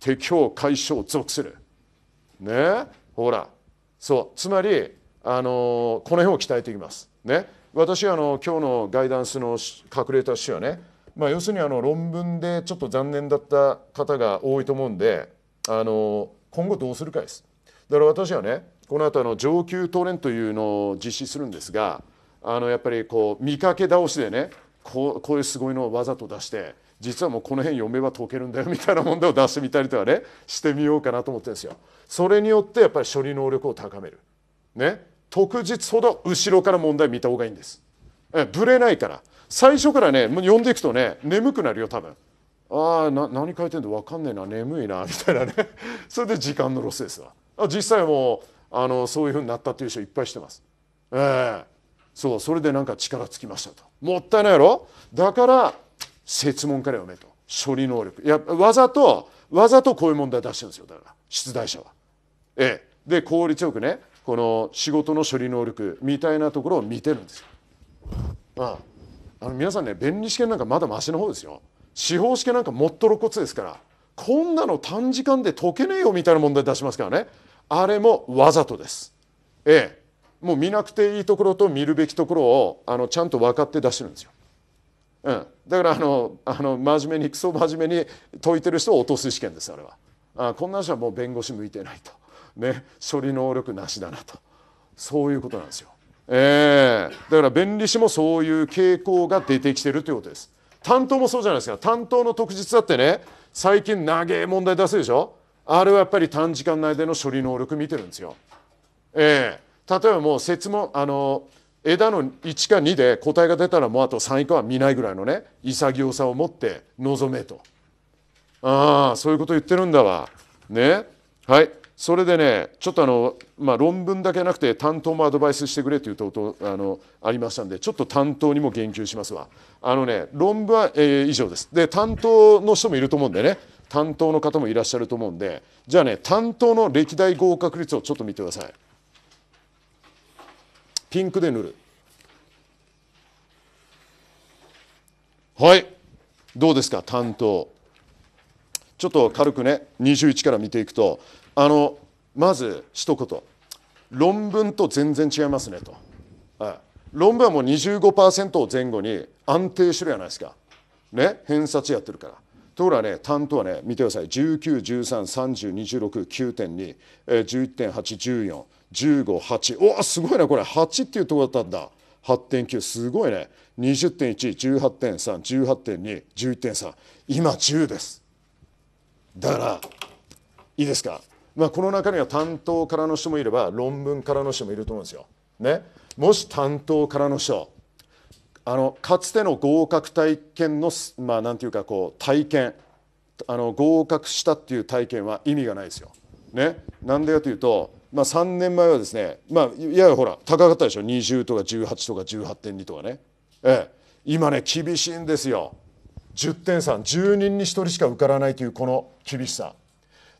敵を解消属する。ねえほらそうつまりあのこの辺を鍛えていきます。ね私はあの今日のガイダンスの隠れた詩はね、まあ、要するにあの論文でちょっと残念だった方が多いと思うんであの今後どうするかです。だから私はねこの後あの上級トレンというのを実施するんですがあのやっぱりこう見かけ倒しでねこうこういうすごいのをわざと出して実はもうこの辺読めば解けるんだよみたいな問題を出してみたりとかねしてみようかなと思ってるんですよ。それによってやっぱり処理能力を高める。ね特実ほど後ろから問題見た方がいいんです。えぶれないから最初からね読んでいくとね眠くなるよ多分。ああ何書いてんの分かんねえな眠いなみたいなねそれで時間のロスですわ。実際もうあのそういうふうになったっていう人いっぱいしてます。えー、そうそれでなんか力つきましたと。もったいないやろだから説問から読めと処理能力いやわざとわざとこういう問題出してるんですよだから出題者は。ええ、で効率よくねこの仕事の処理能力みたいなところを見てるんですよ。ああの皆さんね弁理試験なんかまだましの方ですよ。司法試験なんかもっと露骨ですからこんなの短時間で解けねえよみたいな問題出しますからね。あれもわざとです。ええ、もう見なくていいところと見るべきところをあのちゃんと分かって出してるんですよ。うん、だからあのあの真面目にクソ真面目に解いてる人を落とす試験ですあれは。あこんな人はもう弁護士向いてないと、ね、処理能力なしだなとそういうことなんですよ。えー、だから弁理士もそういう傾向が出てきてるということです。担当もそうじゃないですか担当の特実だってね最近長い問題出すでしょあれはやっぱり短時間内での処理能力見てるんですよ。えー、例えばもう説問あの枝の1か2で答えが出たらもうあと3以下は見ないぐらいのね潔さを持って臨めとああそういうこと言ってるんだわねはいそれでねちょっとあの、まあ、論文だけなくて担当もアドバイスしてくれということあのありましたんでちょっと担当にも言及しますわあのね論文は、えー、以上ですで担当の人もいると思うんでね担当の方もいらっしゃると思うんでじゃあね担当の歴代合格率をちょっと見てくださいピンクで塗るはいどうですか担当ちょっと軽くね21から見ていくとあのまず一言論文と全然違いますねと、はい、論文はもう25%を前後に安定してるじゃないですかね偏差値やってるからところがね担当はね見てください19133026.9.211.814。15、8おすごいねこれ8っていうところだったんだ8.9すごいね20.118.318.211.3今10ですだからいいですか、まあ、この中には担当からの人もいれば論文からの人もいると思うんですよ。ね、もし担当からの人あのかつての合格体験のまあ何て言うかこう体験あの合格したっていう体験は意味がないですよ。ね、なんでかというと、まあ、3年前はですね、まあ、いやほら高かったでしょ20とか18とか18.2とかね、ええ、今ね厳しいんですよ10点310人に1人しか受からないというこの厳しさ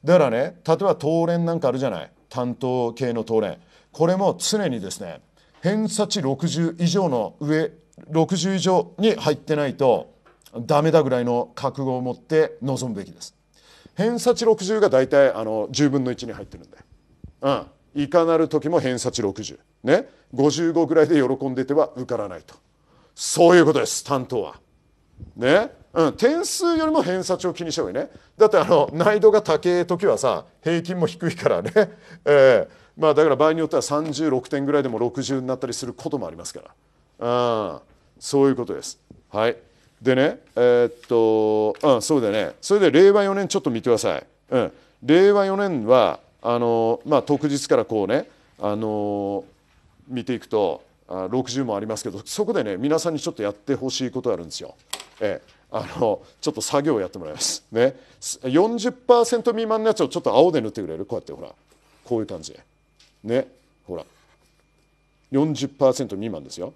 だからね例えば当連なんかあるじゃない担当系の当連これも常にですね偏差値60以上の上60以上に入ってないとダメだぐらいの覚悟を持って臨むべきです偏差値60が大体あの10分の1に入ってるんで、うん、いかなる時も偏差値60ね55ぐらいで喜んでては受からないとそういうことです担当はねうん、点数よりも偏差値を気にした方がいいねだってあの難易度が高い時はさ平均も低いからね、えーまあ、だから場合によっては36点ぐらいでも60になったりすることもありますからあそういうことです。はい、でね、えー、っと、うん、そうだね、それで令和4年ちょっと見てください。うん、令和4年はあの、まあ、特日からこうね、あの見ていくとあ60もありますけどそこでね皆さんにちょっとやってほしいことあるんですよ。ええあのちょっと作業をやってもらいます。ね、40%未満のやつをちょっと青で塗ってくれるこうやってほらこういう感じで。ねほら40%未満ですよ。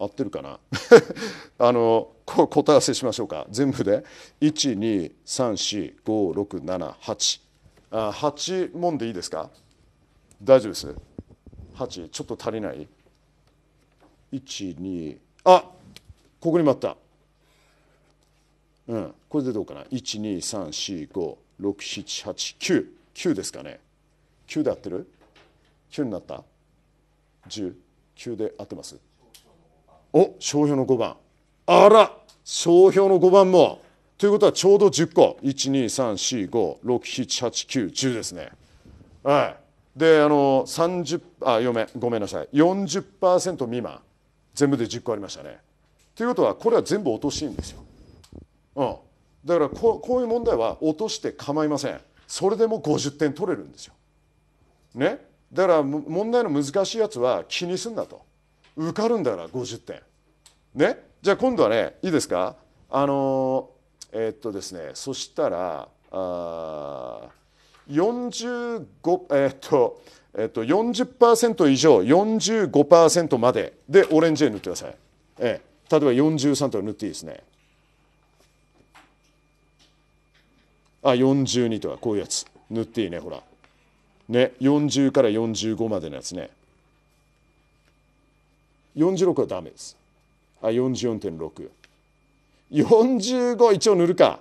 合ってるかな あの答え合わせしましょうか全部で123456788あ8問でいいですか大丈夫です8ちょっと足りない12あここにもあったうんこれでどうかな123456789 9ですかね9で合ってる ?9 になった ?10 9で合ってますお商標の5番あら商標の5番もということはちょうど10個12345678910ですねはいであの30あめ、ごめんなさい40%未満全部で10個ありましたねということはこれは全部落としいんですよ、うん、だからここういう問題は落として構いませんそれでも50点取れるんですよねだから問題の難しいやつは気にすんなと受かるんだから50点。ね、じゃあ今度はねいいですかあのえー、っとですねそしたらあ45えー、っとえっと40%以上45%まででオレンジで塗ってください、ええ、例えば43とか塗っていいですねあ42とかこういうやつ塗っていいねほらね40から45までのやつね46はダメです。あ、44.6。45一応塗るか。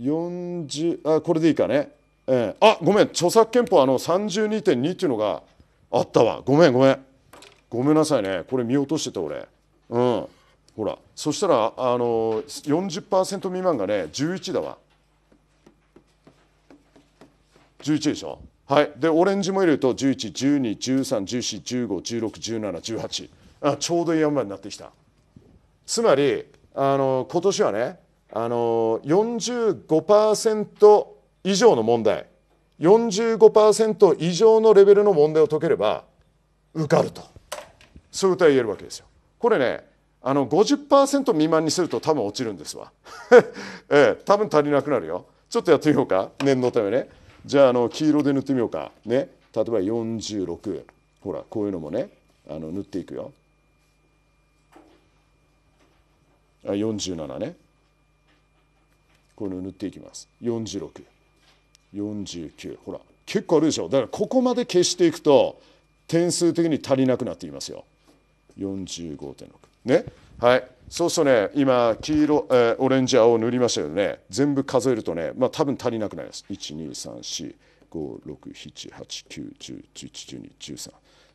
40あこれでいいかね、えー、あごめん著作憲法あの32.2っていうのがあったわごめんごめんごめんなさいねこれ見落としてた俺うんほらそしたらあの40%未満がね11だわ11でしょはい、でオレンジも入れると1112131415161718あちょうどいい塩梅になってきたつまりあの今年はねあの45%以上の問題45%以上のレベルの問題を解ければ受かるとそういうことは言えるわけですよ。これねあの50%未満にすると多分落ちるんですわ、ええ、多分足りなくなるよちょっとやってみようか念のためね。じゃああの黄色で塗ってみようかね例えば46ほらこういうのもねあの塗っていくよあ47ねこういうの塗っていきます4649ほら結構あるでしょだからここまで消していくと点数的に足りなくなっていますよ45.6ねはいそうするとね今黄色、えー、オレンジ青を塗りましたけどね全部数えるとね、まあ、多分足りなくなります12345678910111213。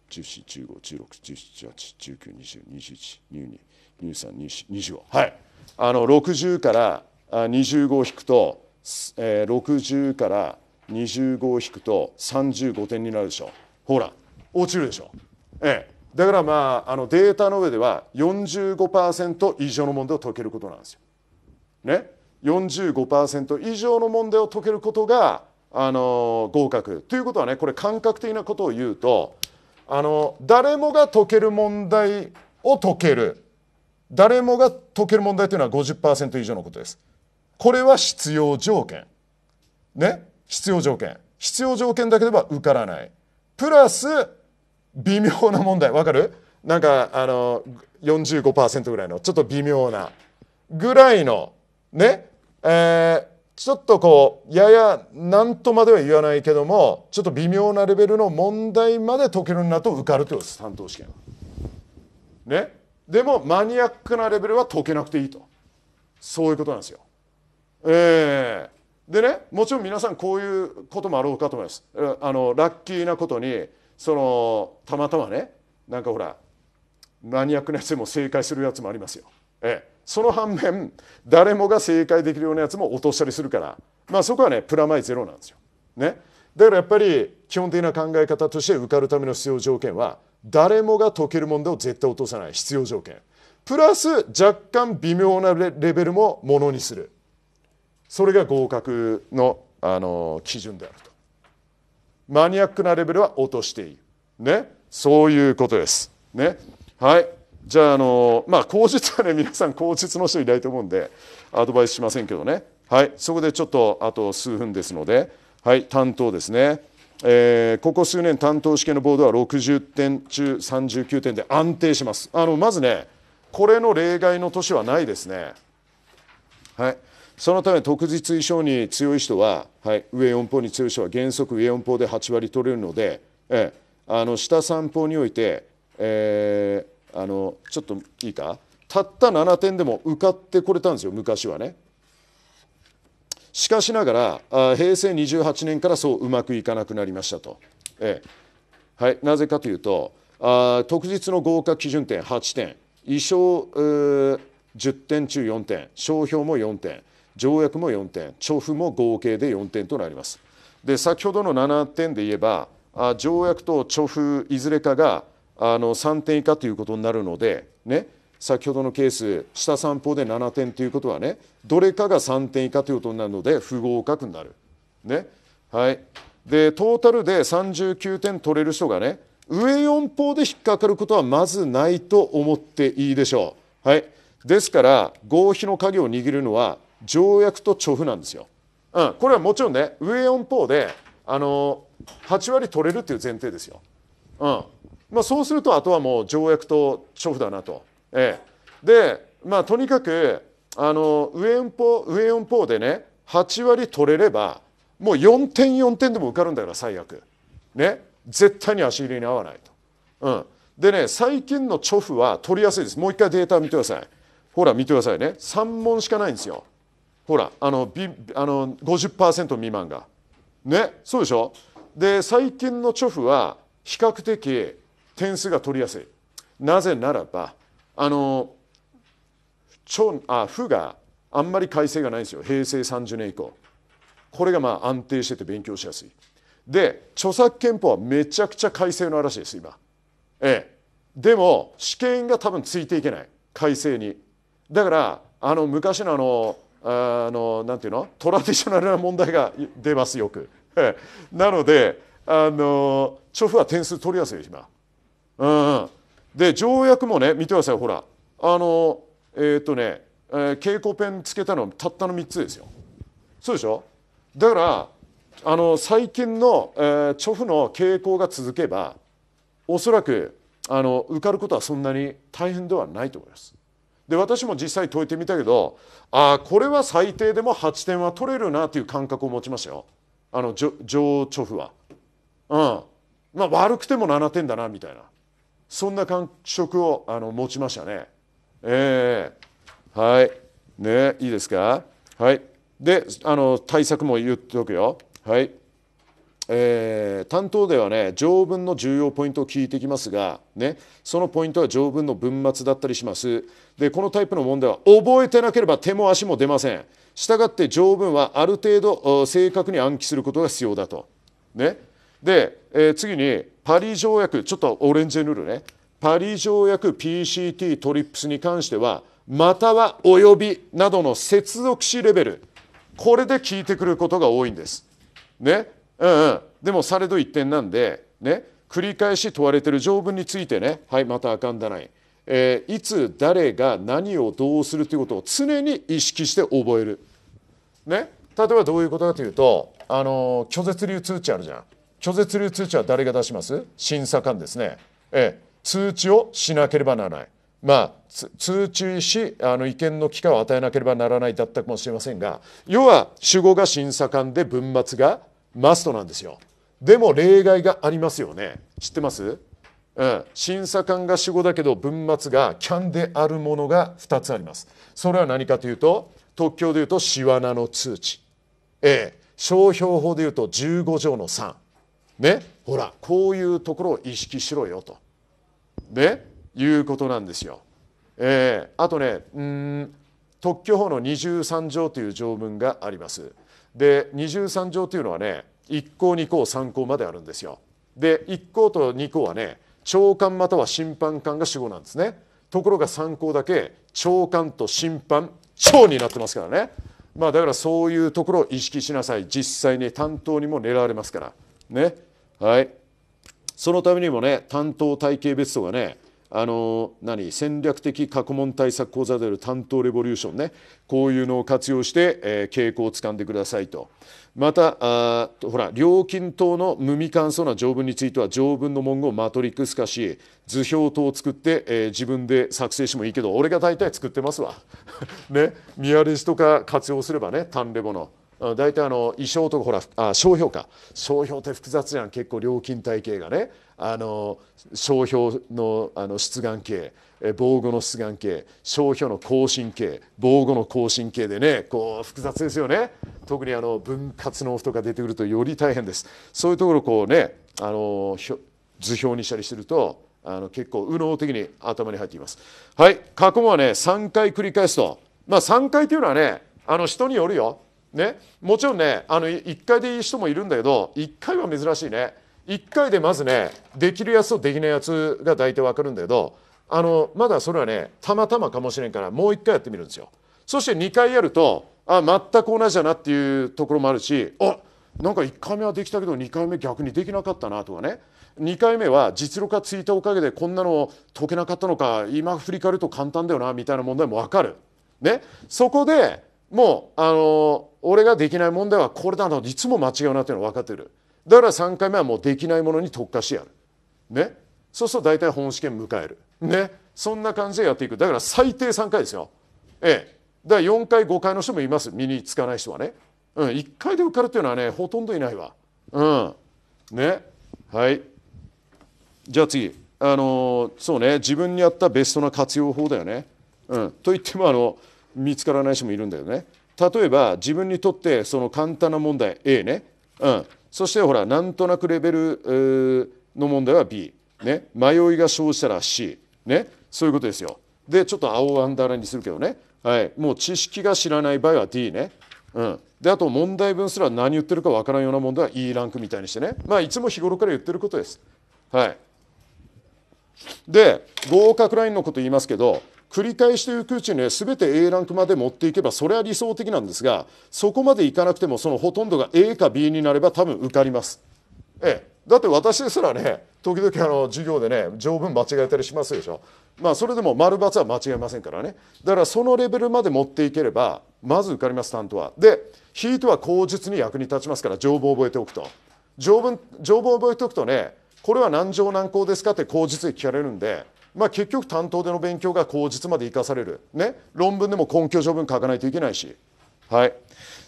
14、15、16、17、18、19、20、21、22、23、24、25。はい。あの60から25を引くと、えー、60から25を引くと35点になるでしょ。ほら、落ちるでしょ。ええ。だからまああのデータの上では45%以上の問題を解けることなんですよ。ね、45%以上の問題を解けることがあの合格ということはねこれ感覚的なことを言うとあの誰もが解ける問題を解ける誰もが解ける問題というのは50%以上のことです。これは必要条件。ね必要条件。必要条件だけでは受からない。プラス微妙な問題わかるなんかあの45%ぐらいのちょっと微妙なぐらいのね、えー、ちょっとこうやや何とまでは言わないけどもちょっと微妙なレベルの問題まで解けるんだと受かるってことです担当試験ねでもマニアックなレベルは解けなくていいとそういうことなんですよ。えー、でねもちろん皆さんこういうこともあろうかと思います。あのラッキーなことにそのたまたまねなんかほらマニアックなやつでも正解するやつもありますよ。ええ、その反面誰もが正解できるようなやつも落としたりするから、まあ、そこはねプラマイゼロなんですよ。ね、だからやっぱり基本的な考え方として受かるための必要条件は誰もが解ける問題を絶対落とさない必要条件プラス若干微妙なレベルもものにするそれが合格のあの基準であると。マニアックなレベルは落としている。ね、そういうことです。ね、はい。じゃあ、あの、まあ、口実はね、皆さん口実の人いないと思うんで、アドバイスしませんけどね。はい。そこでちょっと、あと数分ですので、はい、担当ですね。えー、ここ数年担当試験のボードは60点中39点で安定しますあのまずねこれの例外の年はないですねはいそのため特実以上に強い人は、はい、上4方に強い人は原則上4方で8割取れるので、えー、あの下3方において、えー、あのちょっといいかたった7点でも受かってこれたんですよ昔はね。しかしながら平成28年からそううまくいかなくなりましたと。ええはい、なぜかというとあ特実の合格基準点8点衣装10点中4点商標も4点条約も4点調布も合計で4点となりますで先ほどの7点で言えば条約と調布いずれかがあの3点以下ということになるのでね先ほどのケース下3方で7点ということはねどれかが3点以下ということになるので不合格になる。ねはい、でトータルで39点取れる人がね上4方で引っかかることはまずないと思っていいでしょう。はい、ですから合否の鍵を握るのは条約と貯付なんですよ。うん、これはもちろんね上4方であの8割取れるっていう前提ですよ。うんまあ、そうするとあとはもう条約と貯付だなと。ええ、で、まあ、とにかくあの上4方上4方でね8割取れればもう4点4点でも受かるんだから最悪。ね絶対に足入れに合わないと。うん、でね最近の貯付は取りやすいです。もう一回データ見てください。ほら見てくださいね3問しかないんですよ。ほらあのあの50%未満がねそうでしょで最近の著ョは比較的点数が取りやすいなぜならばあの超あ負があんまり改正がないんですよ平成30年以降これがまあ安定してて勉強しやすいで著作憲法はめちゃくちゃ改正の嵐です今ええでも試験が多分ついていけない改正にだからあの昔のあのあのなんていうのトラディショナルな問題が出ますよく。なのであの調布は点数取りやすい今。うん、で条約もね見てくださいほらあのえっ、ー、とね、えー、蛍光ペンつけたのたったの3つですよ。そうでしょだからあの最近の、えー、チョフの傾向が続けばおそらくあの受かることはそんなに大変ではないと思います。で私も実際解いてみたけどああこれは最低でも8点は取れるなという感覚を持ちましたよあの情緒譜は。うんまあ、悪くても7点だなみたいなそんな感触をあの持ちましたね。えー、はいねいいですかはいであの対策も言っておくよ。はいえー、担当ではね条文の重要ポイントを聞いてきますが、ね、そのポイントは条文の文末だったりしますでこのタイプの問題は覚えてなければ手も足も出ませんしたがって条文はある程度正確に暗記することが必要だと。ね、で、えー、次にパリ条約ちょっとオレンジルールねパリ条約 PCT トリップスに関してはまたは及びなどの接続詞レベルこれで聞いてくることが多いんです。ね、うんうん、でもされど一点なんで、ね、繰り返し問われてる条文についてねはいまたあかんだない、えー、いつ誰が何をどうするということを常に意識して覚える。ね、例えばどういうことかというと、あのー、拒絶流通知あるじゃん拒絶流通知は誰が出します審査官ですね、えー、通知をしなければならない。まあ、通知しあの意見の機会を与えなければならないだったかもしれませんが要は主語が審査官で文末がマストなんですよでも例外がありますよね知ってます、うん、審査官が主語だけど文末がキャンであるものが2つありますそれは何かというと特許でいうとワなの通知、ええ、商標法でいうと15条の3ねほらこういうところを意識しろよとねいうことなんですよ。ええ、あとねうん特許法の23条という条文があります。で23条というのはね1項2項3項まであるんですよ。で1項と2項はね長官または審判官が主語なんですね。ところが3項だけ長官と審判長になってますからね。まあだからそういうところを意識しなさい。実際に担当にも狙われますから。ね。はい。そのためにもね、担当体系別とかね、あの何戦略的過去問対策講座である担当レボリューションねこういうのを活用して、えー、傾向をつかんでくださいとまたあほら料金等の無味乾燥な条文については条文の文言をマトリックス化し図表等を作って、えー、自分で作成してもいいけど俺が大体作ってますわ ねミ割れしとか活用すればね単レボの。大体あの衣装とかほらあ商標か商標って複雑じゃん結構料金体系がねあの商標のあの出願系防護の出願系商標の更新系防護の更新系でねこう複雑ですよね特にあの分割納付とか出てくるとより大変ですそういうところこうねあの図表にしたりするとあの結構右脳的に頭に入っていますはい過去問はね3回繰り返すとまあ3回というのはねあの人によるよ、ね、もちろんねあの1回でいい人もいるんだけど1回は珍しいね1回でまずねできるやつとできないやつが大体分かるんだけどあのまだそれはねたまたまかもしれんからもう1回やってみるんですよ。そして2回やるとあ全く同じだなっていうところもあるしあなんか1回目はできたけど2回目逆にできなかったなとかね2回目は実力がついたおかげでこんなの解けなかったのか今振り返ると簡単だよなみたいな問題も分かる。ね、そこでもうあの俺ができない問題はこれだのいつも間違うなっていうの分かってる。だから3回目はもうできないものに特化してやる。ね。そうすると大体本試験迎える。ね。そんな感じでやっていく。だから最低3回ですよ。ええ。だから4回5回の人もいます。身につかない人はね。うん。1回で受かるっていうのはね、ほとんどいないわ。うん。ね。はい。じゃあ次。あのそうね、自分に合ったベストな活用法だよね。うん、といってもあの見つからない人もいるんだよね。例えば自分にとってその簡単な問題 A ね、うん、そしてほらなんとなくレベルの問題は B、ね、迷いが生じたら C、ね、そういうことですよ。でちょっと青アンダーラインにするけどね、はい、もう知識が知らない場合は D ね。うん、であと問題文すら何言ってるかわからんような問題は E ランクみたいにしてねまあいつも日頃から言ってることです。はい、で合格ラインのこと言いますけど繰り返していくうちにね全て A ランクまで持っていけばそれは理想的なんですがそこまでいかなくてもそのほとんどが A か B になれば多分受かります。ええ、だって私ですらね時々あの授業でね条文間違えたりしますでしょ。まあそれでも丸×は間違えませんからねだからそのレベルまで持っていければまず受かります担当は。でヒいトは口実に役に立ちますから条文を覚えておくと。条文条文を覚えておくとねこれは何条何項ですかって口実に聞かれるんでまあ、結局担当での勉強が口実まで生かされる、ね、論文でも根拠条文書かないといけないし、はい、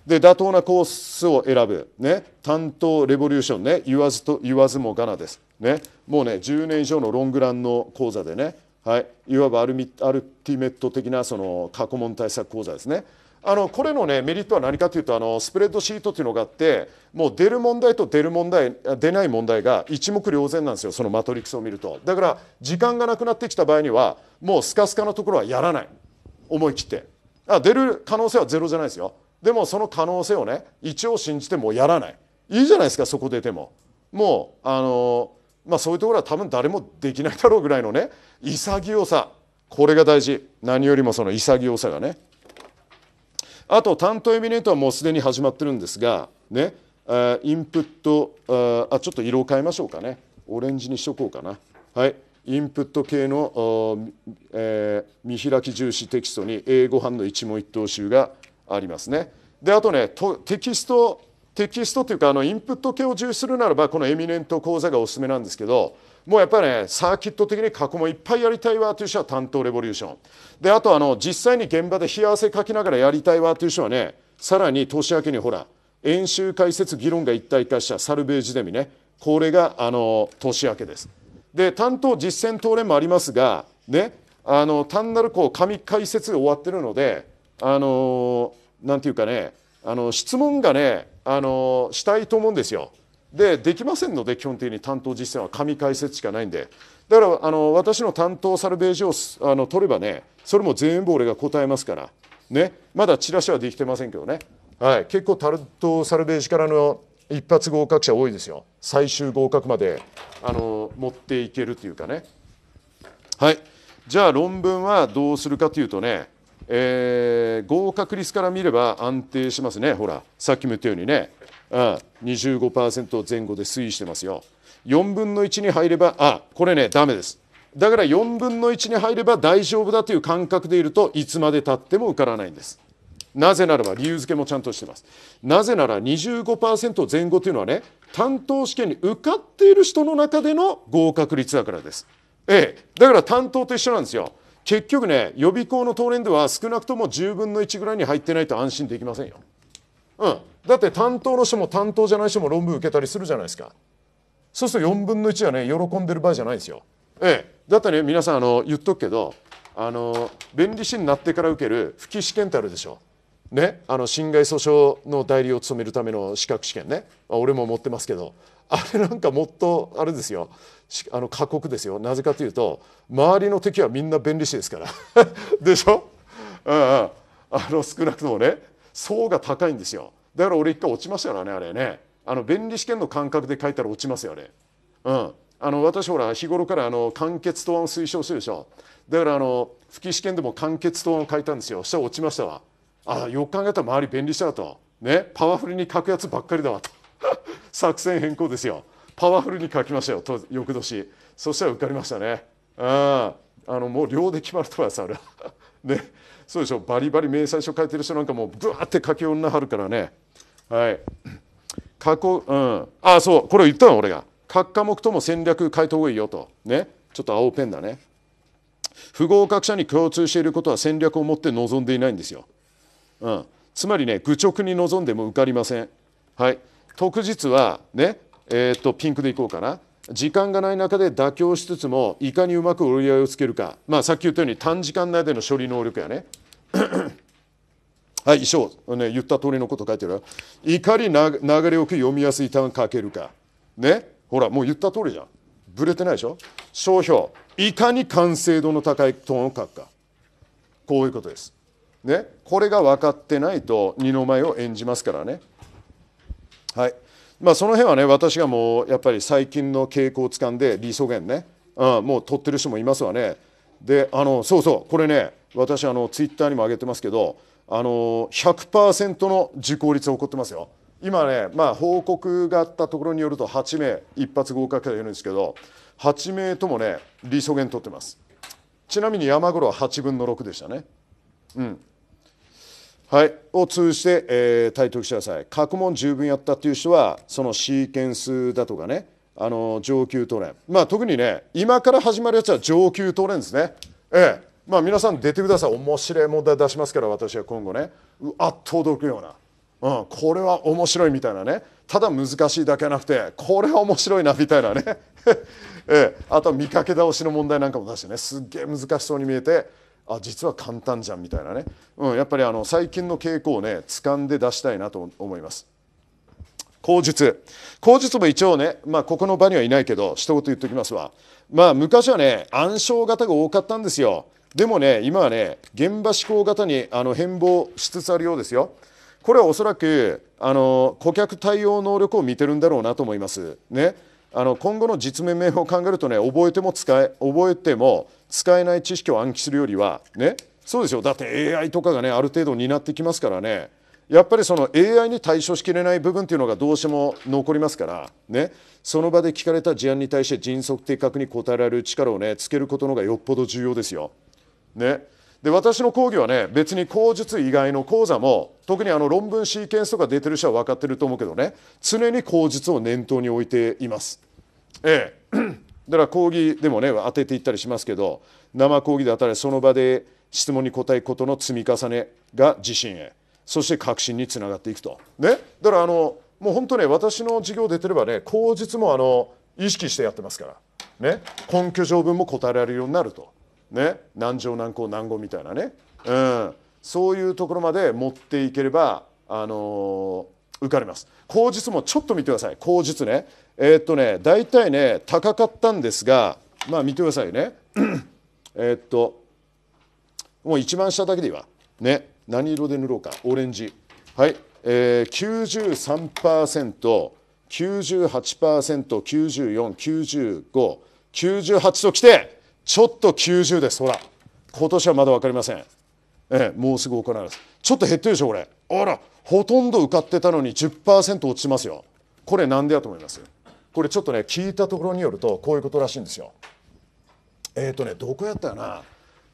で妥当なコースを選ぶ、ね、担当レボリューションね言わずと言わずもがなです、ね、もうね10年以上のロングランの講座でね、はい、いわばアルミアルティメット的なその過去問対策講座ですねあのこれの、ね、メリットは何かというとあのスプレッドシートというのがあってもう出る問題と出る問題出ない問題が一目瞭然なんですよそのマトリックスを見るとだから時間がなくなってきた場合にはもうスカスカのところはやらない思い切ってあ出る可能性はゼロじゃないですよでもその可能性をね一応信じてもやらないいいじゃないですかそこ出てももうあのまあ、そういうところは多分誰もできないだろうぐらいのね潔さこれが大事何よりもその潔さがねあと担当エミネンートはもうすでに始まってるんですがねインプットあちょっと色を変えましょうかねオレンジにしとこうかなはいインプット系の、えー、見開き重視テキストに英語版の一問一答集がありますねであとねテキストテキストというかあのインプット系を重視するならばこのエミネント講座がおすすめなんですけどもうやっぱりねサーキット的に過去もいっぱいやりたいわという人は担当レボリューションであとあの実際に現場で冷や汗かきながらやりたいわという人はねさらに年明けにほら演習解説議論が一体化したサルベージデミねこれがあの年明けですで担当実践当連もありますがねあの単なるこう紙解説が終わってるのであのなんていうかねあの質問がねあのしたいと思うんですよ。でできませんので基本的に担当実践は紙解説しかないんでだからあの私の担当サルベージをあの取ればねそれも全部俺が答えますからねまだチラシはできてませんけどね、はい、結構担当サルベージからの一発合格者多いですよ最終合格まであの持っていけるというかねはいじゃあ論文はどうするかというとね、えー、合格率から見れば安定しますねほらさっきも言ったようにねああ25%前後で推移してますよ4分の1に入ればあこれねダメですだから4分の1に入れば大丈夫だという感覚でいるといつまでたっても受からないんですなぜならば理由付けもちゃんとしてますなぜなら25%前後というのはね担当試験に受かっている人の中での合格率だからですええだから担当と一緒なんですよ結局ね予備校の当年では少なくとも10分の1ぐらいに入ってないと安心できませんようん、だって担当の人も担当じゃない人も論文受けたりするじゃないですかそうすると4分の1はね喜んでる場合じゃないですよ、ええ、だってね皆さんあの言っとくけどあの弁理士になってから受ける不起試験ってあるでしょね、あの侵害訴訟の代理を務めるための資格試験ね、まあ、俺も持ってますけどあれなんかもっとあれですよあの過酷ですよなぜかというと周りの敵はみんな弁理士ですから でしょ、うんうん、あの少なくともね層が高いんですよだから俺一回落ちましたからねあれねあの便利試験の感覚で書いたら落ちますよあれうんあの私ほら日頃からあの完結答案を推奨するでしょだからあの吹き試験でも完結答案を書いたんですよしたら落ちましたわあよく考えたら周り便利したとねパワフルに書くやつばっかりだわと 作戦変更ですよパワフルに書きましたよと翌年そしたら受かりましたねああのもう量で決まるとはさあれ ねそうでしょバリバリ明細書書いてる人なんかもうブわって書き女はるからねはい過去うんあそうこれ言ったの俺が各科目とも戦略書いた方がいいよとねちょっと青ペンだね不合格者に共通していることは戦略を持って望んでいないんですよ、うん、つまりね愚直に望んでも受かりませんはい特日はねえー、っとピンクでいこうかな時間がない中で妥協しつつもいかにうまく折り合いをつけるか、まあ、さっき言ったように短時間内での処理能力やねはい衣装、ね、言った通りのこと書いてるよいかにな流れよく読みやすい単書けるかねほらもう言った通りじゃんぶれてないでしょ商標いかに完成度の高いトーンを書くかこういうことです、ね、これが分かってないと二の舞を演じますからねはいまあ、その辺はね私がもうやっぱり最近の傾向をつかんで理想源ね、うん、もう取ってる人もいますわねであのそうそうこれね私あのツイッターにも上げてますけどあの100%の受講率起こってますよ今ね、まあ、報告があったところによると8名一発合格者いるんですけど8名ともね理想源取ってますちなみに山頃は8分の6でしたねうんはい、を通じて、えー、対等記なさい、過問十分やったっていう人は、そのシーケンスだとかね、あの上級トレン、まあ、特にね、今から始まるやつは上級トレンですね。ええまあ、皆さん出てください、面白い問題出しますから、私は今後ね、あっと驚くような。うん、これは面白いみたいなねただ難しいだけじゃなくてこれは面白いなみたいなね、ええ、あとは見かけ倒しの問題なんかも出してねすっげえ難しそうに見えてあ実は簡単じゃんみたいなね、うん、やっぱりあの最近の傾向をね掴んで出したいなと思います。口述口述も一応ね、まあ、ここの場にはいないけど一言言っておきますわまあ昔はね暗証型が多かったんですよでもね今はね現場思考型にあの変貌しつつあるようですよこれはおそらくあの顧客対応能力を見てるんだろうなと思いますねあの今後の実務面を考えるとね覚えても使え覚えても使えない知識を暗記するよりはねそうですよだって AI とかがねある程度担ってきますからねやっぱりその AI に対処しきれない部分っていうのがどうしても残りますからねその場で聞かれた事案に対して迅速的確に答えられる力をねつけることのがよっぽど重要ですよ。ね、で私の講義はね別に口述以外の講座も特にあの論文シーケンスとか出てる人は分かってると思うけどね常に口述を念頭に置いています。ええだから講義でもね当てていったりしますけど生講義で当たりその場で質問に答えることの積み重ねが自信へそして確信につながっていくと。ね、だからあのもう本当ね私の授業出てればね口実もあの意識してやってますから、ね、根拠条文も答えられるようになると、ね、難情難項難語みたいなね、うん、そういうところまで持っていければあのー受かります。口述もちょっと見てください。口述ね。えー、っとね、大体ね、高かったんですが、まあ見てくださいね。えっと、もう一番下だけでいいわ。ね。何色で塗ろうか。オレンジ。はい。えー、93%、98%、94、95,98ときて、ちょっと90です。ほら。今年はまだ分かりません。ええもうすぐ行われます。ちょっと減ってるでしょ、これ。あら。ほとんど受かってたのに10%落ちますよこれ何でやと思いますこれちょっとね聞いたところによるとこういうことらしいんですよえっ、ー、とねどこやったかな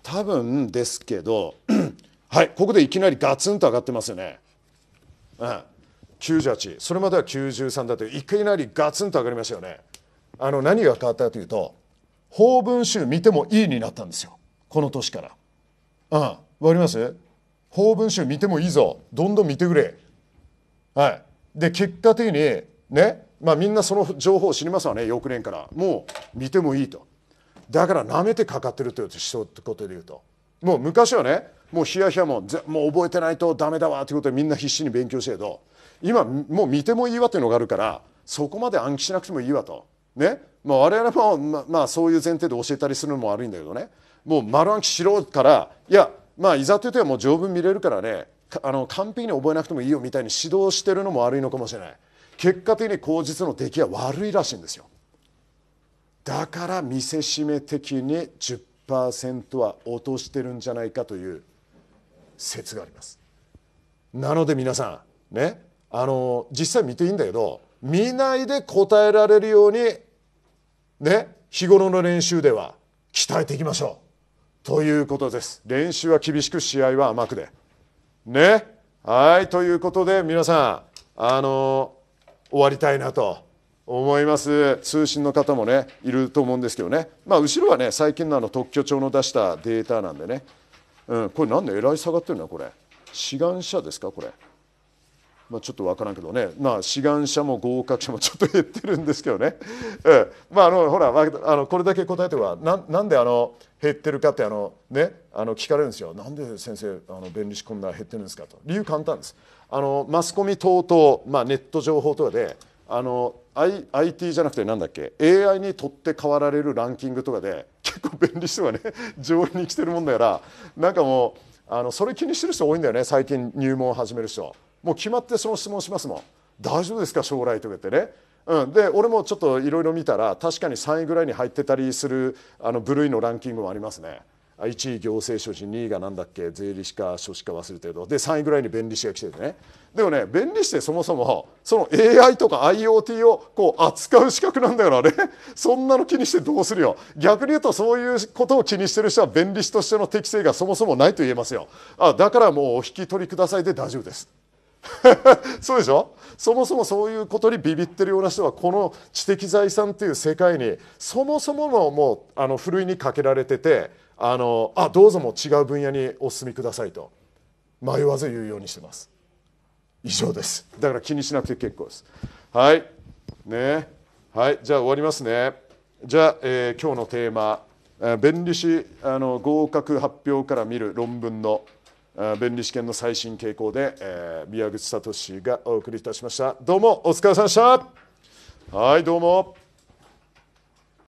多分ですけど はいここでいきなりガツンと上がってますよねうん98それまでは93だといきなりガツンと上がりましたよねあの何が変わったかというと法文集見てもいいになったんですよこの年からうん分かります法文集見てもいいぞどんどん見てくれ。はい、で結果的にね、まあ、みんなその情報を知りますわね翌年からもう見てもいいとだからなめてかかってるということでいうともう昔はねもうヒヤヒヤももう覚えてないとダメだわということでみんな必死に勉強してると今もう見てもいいわというのがあるからそこまで暗記しなくてもいいわと。ねまあ、我々も、まあ、そういう前提で教えたりするのも悪いんだけどねもう丸暗記しろからいやまあいざというとはもう条文見れるからねあの完璧に覚えなくてもいいよみたいに指導してるのも悪いのかもしれない結果的に口実の出来は悪いらしいんですよだから見せしめ的に10%は落としてるんじゃないかという説がありますなので皆さんねあの実際見ていいんだけど見ないで答えられるようにね日頃の練習では鍛えていきましょうということです。練習は厳しく、試合は甘くで。ね。はい、ということで、皆さん、あの終わりたいなと思います。通信の方もね、いると思うんですけどね。まあ、後ろはね、最近のあの特許庁の出したデータなんでね。うん、これなんで偉い下がってるのこれ。志願者ですか、これ。まあ、ちょっと分からんけどね、まあ、志願者も合格者もちょっと減ってるんですけどね、えー、まああのほらあのこれだけ答えてはななんであの減ってるかってあの、ね、あの聞かれるんですよなんで先生あの弁理士こんな減ってるんですかと理由簡単ですあのマスコミ等々、まあ、ネット情報とかであの I IT じゃなくてなんだっけ AI にとって変わられるランキングとかで結構便利人がね 上位に来てるもんだからなんかもうあのそれ気にしてる人多いんだよね最近入門を始める人もう決まってその質問しますもん大丈夫ですか将来とか言ってね、うん、で俺もちょっといろいろ見たら確かに3位ぐらいに入ってたりするあの部類のランキングもありますね1位行政書士2位が何だっけ税理士か書士か忘れてるとで3位ぐらいに弁理士が来ててねでもね弁理士ってそもそもその AI とか IoT をこう扱う資格なんだからねそんなの気にしてどうするよ逆に言うとそういうことを気にしてる人は弁理士としての適性がそもそもないと言えますよあだからもうお引き取りくださいで大丈夫です。そうでしょそもそもそういうことにビビってるような人はこの知的財産っていう世界にそもそものもうあのふるいにかけられててあのあどうぞも違う分野にお進みくださいと迷わず言うようにしてます以上ですだから気にしなくて結構ですはいねはいじゃあ終わりますねじゃあ、えー、今日のテーマ弁理士あの合格発表から見る論文の「弁理試験の最新傾向で、えー、宮口聡がお送りいたしましたどうもお疲れ様でしたはいどうも